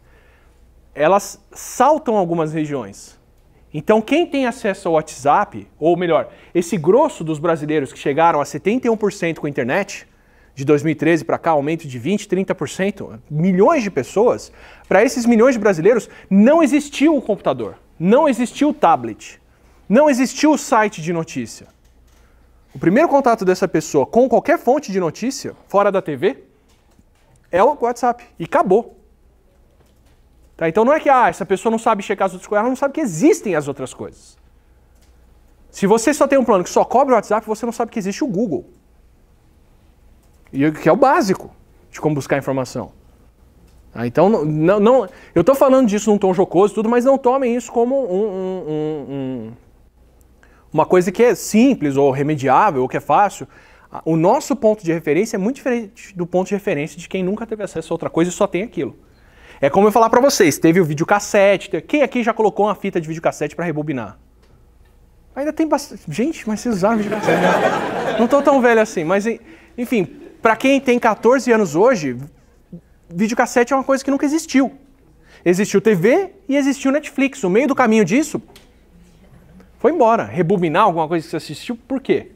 elas saltam algumas regiões. Então, quem tem acesso ao WhatsApp, ou melhor, esse grosso dos brasileiros que chegaram a 71% com a internet, de 2013 para cá, aumento de 20%, 30%, milhões de pessoas, para esses milhões de brasileiros não existiu o computador, não existiu o tablet, não existiu o site de notícia. O primeiro contato dessa pessoa com qualquer fonte de notícia, fora da TV, é o WhatsApp. E acabou. Tá? Então não é que ah, essa pessoa não sabe checar as outras coisas, ela não sabe que existem as outras coisas. Se você só tem um plano que só cobre o WhatsApp, você não sabe que existe o Google. E que é o básico de como buscar informação. Ah, então, não, não, eu estou falando disso num tom jocoso e tudo, mas não tomem isso como um, um, um, uma coisa que é simples ou remediável ou que é fácil. O nosso ponto de referência é muito diferente do ponto de referência de quem nunca teve acesso a outra coisa e só tem aquilo. É como eu falar para vocês, teve o videocassete, teve... quem aqui já colocou uma fita de videocassete para rebobinar? Ainda tem bastante. Gente, mas vocês usaram videocassete. Não tô tão velho assim, mas enfim, para quem tem 14 anos hoje, videocassete é uma coisa que nunca existiu. Existiu TV e existiu Netflix. No meio do caminho disso, foi embora. Rebobinar alguma coisa que você assistiu, por quê?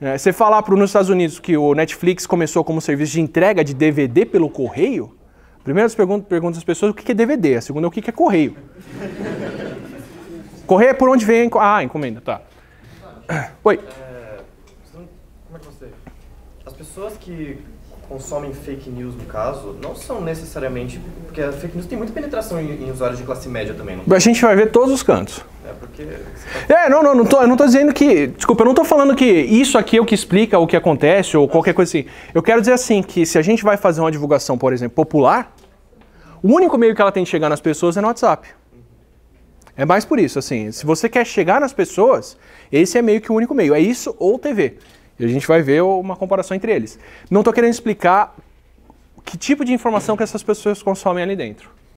É, você falar para nos Estados Unidos que o Netflix começou como serviço de entrega de DVD pelo correio, Primeiro as perguntas, às pessoas o que é DVD, a segunda é o que é correio. correio é por onde vem. Ah, encomenda, tá. Oi. É, como é que você. As pessoas que consomem fake news, no caso, não são necessariamente. Porque a fake news tem muita penetração em, em usuários de classe média também. Não? A gente vai ver todos os cantos. É, porque. Tá é, não, não, não tô, eu não tô dizendo que. Desculpa, eu não tô falando que isso aqui é o que explica o que acontece ou qualquer coisa assim. Eu quero dizer assim, que se a gente vai fazer uma divulgação, por exemplo, popular, o único meio que ela tem de chegar nas pessoas é no WhatsApp. É mais por isso, assim, se você quer chegar nas pessoas, esse é meio que o único meio. É isso ou TV. E a gente vai ver uma comparação entre eles. Não estou querendo explicar que tipo de informação que essas pessoas consomem ali dentro.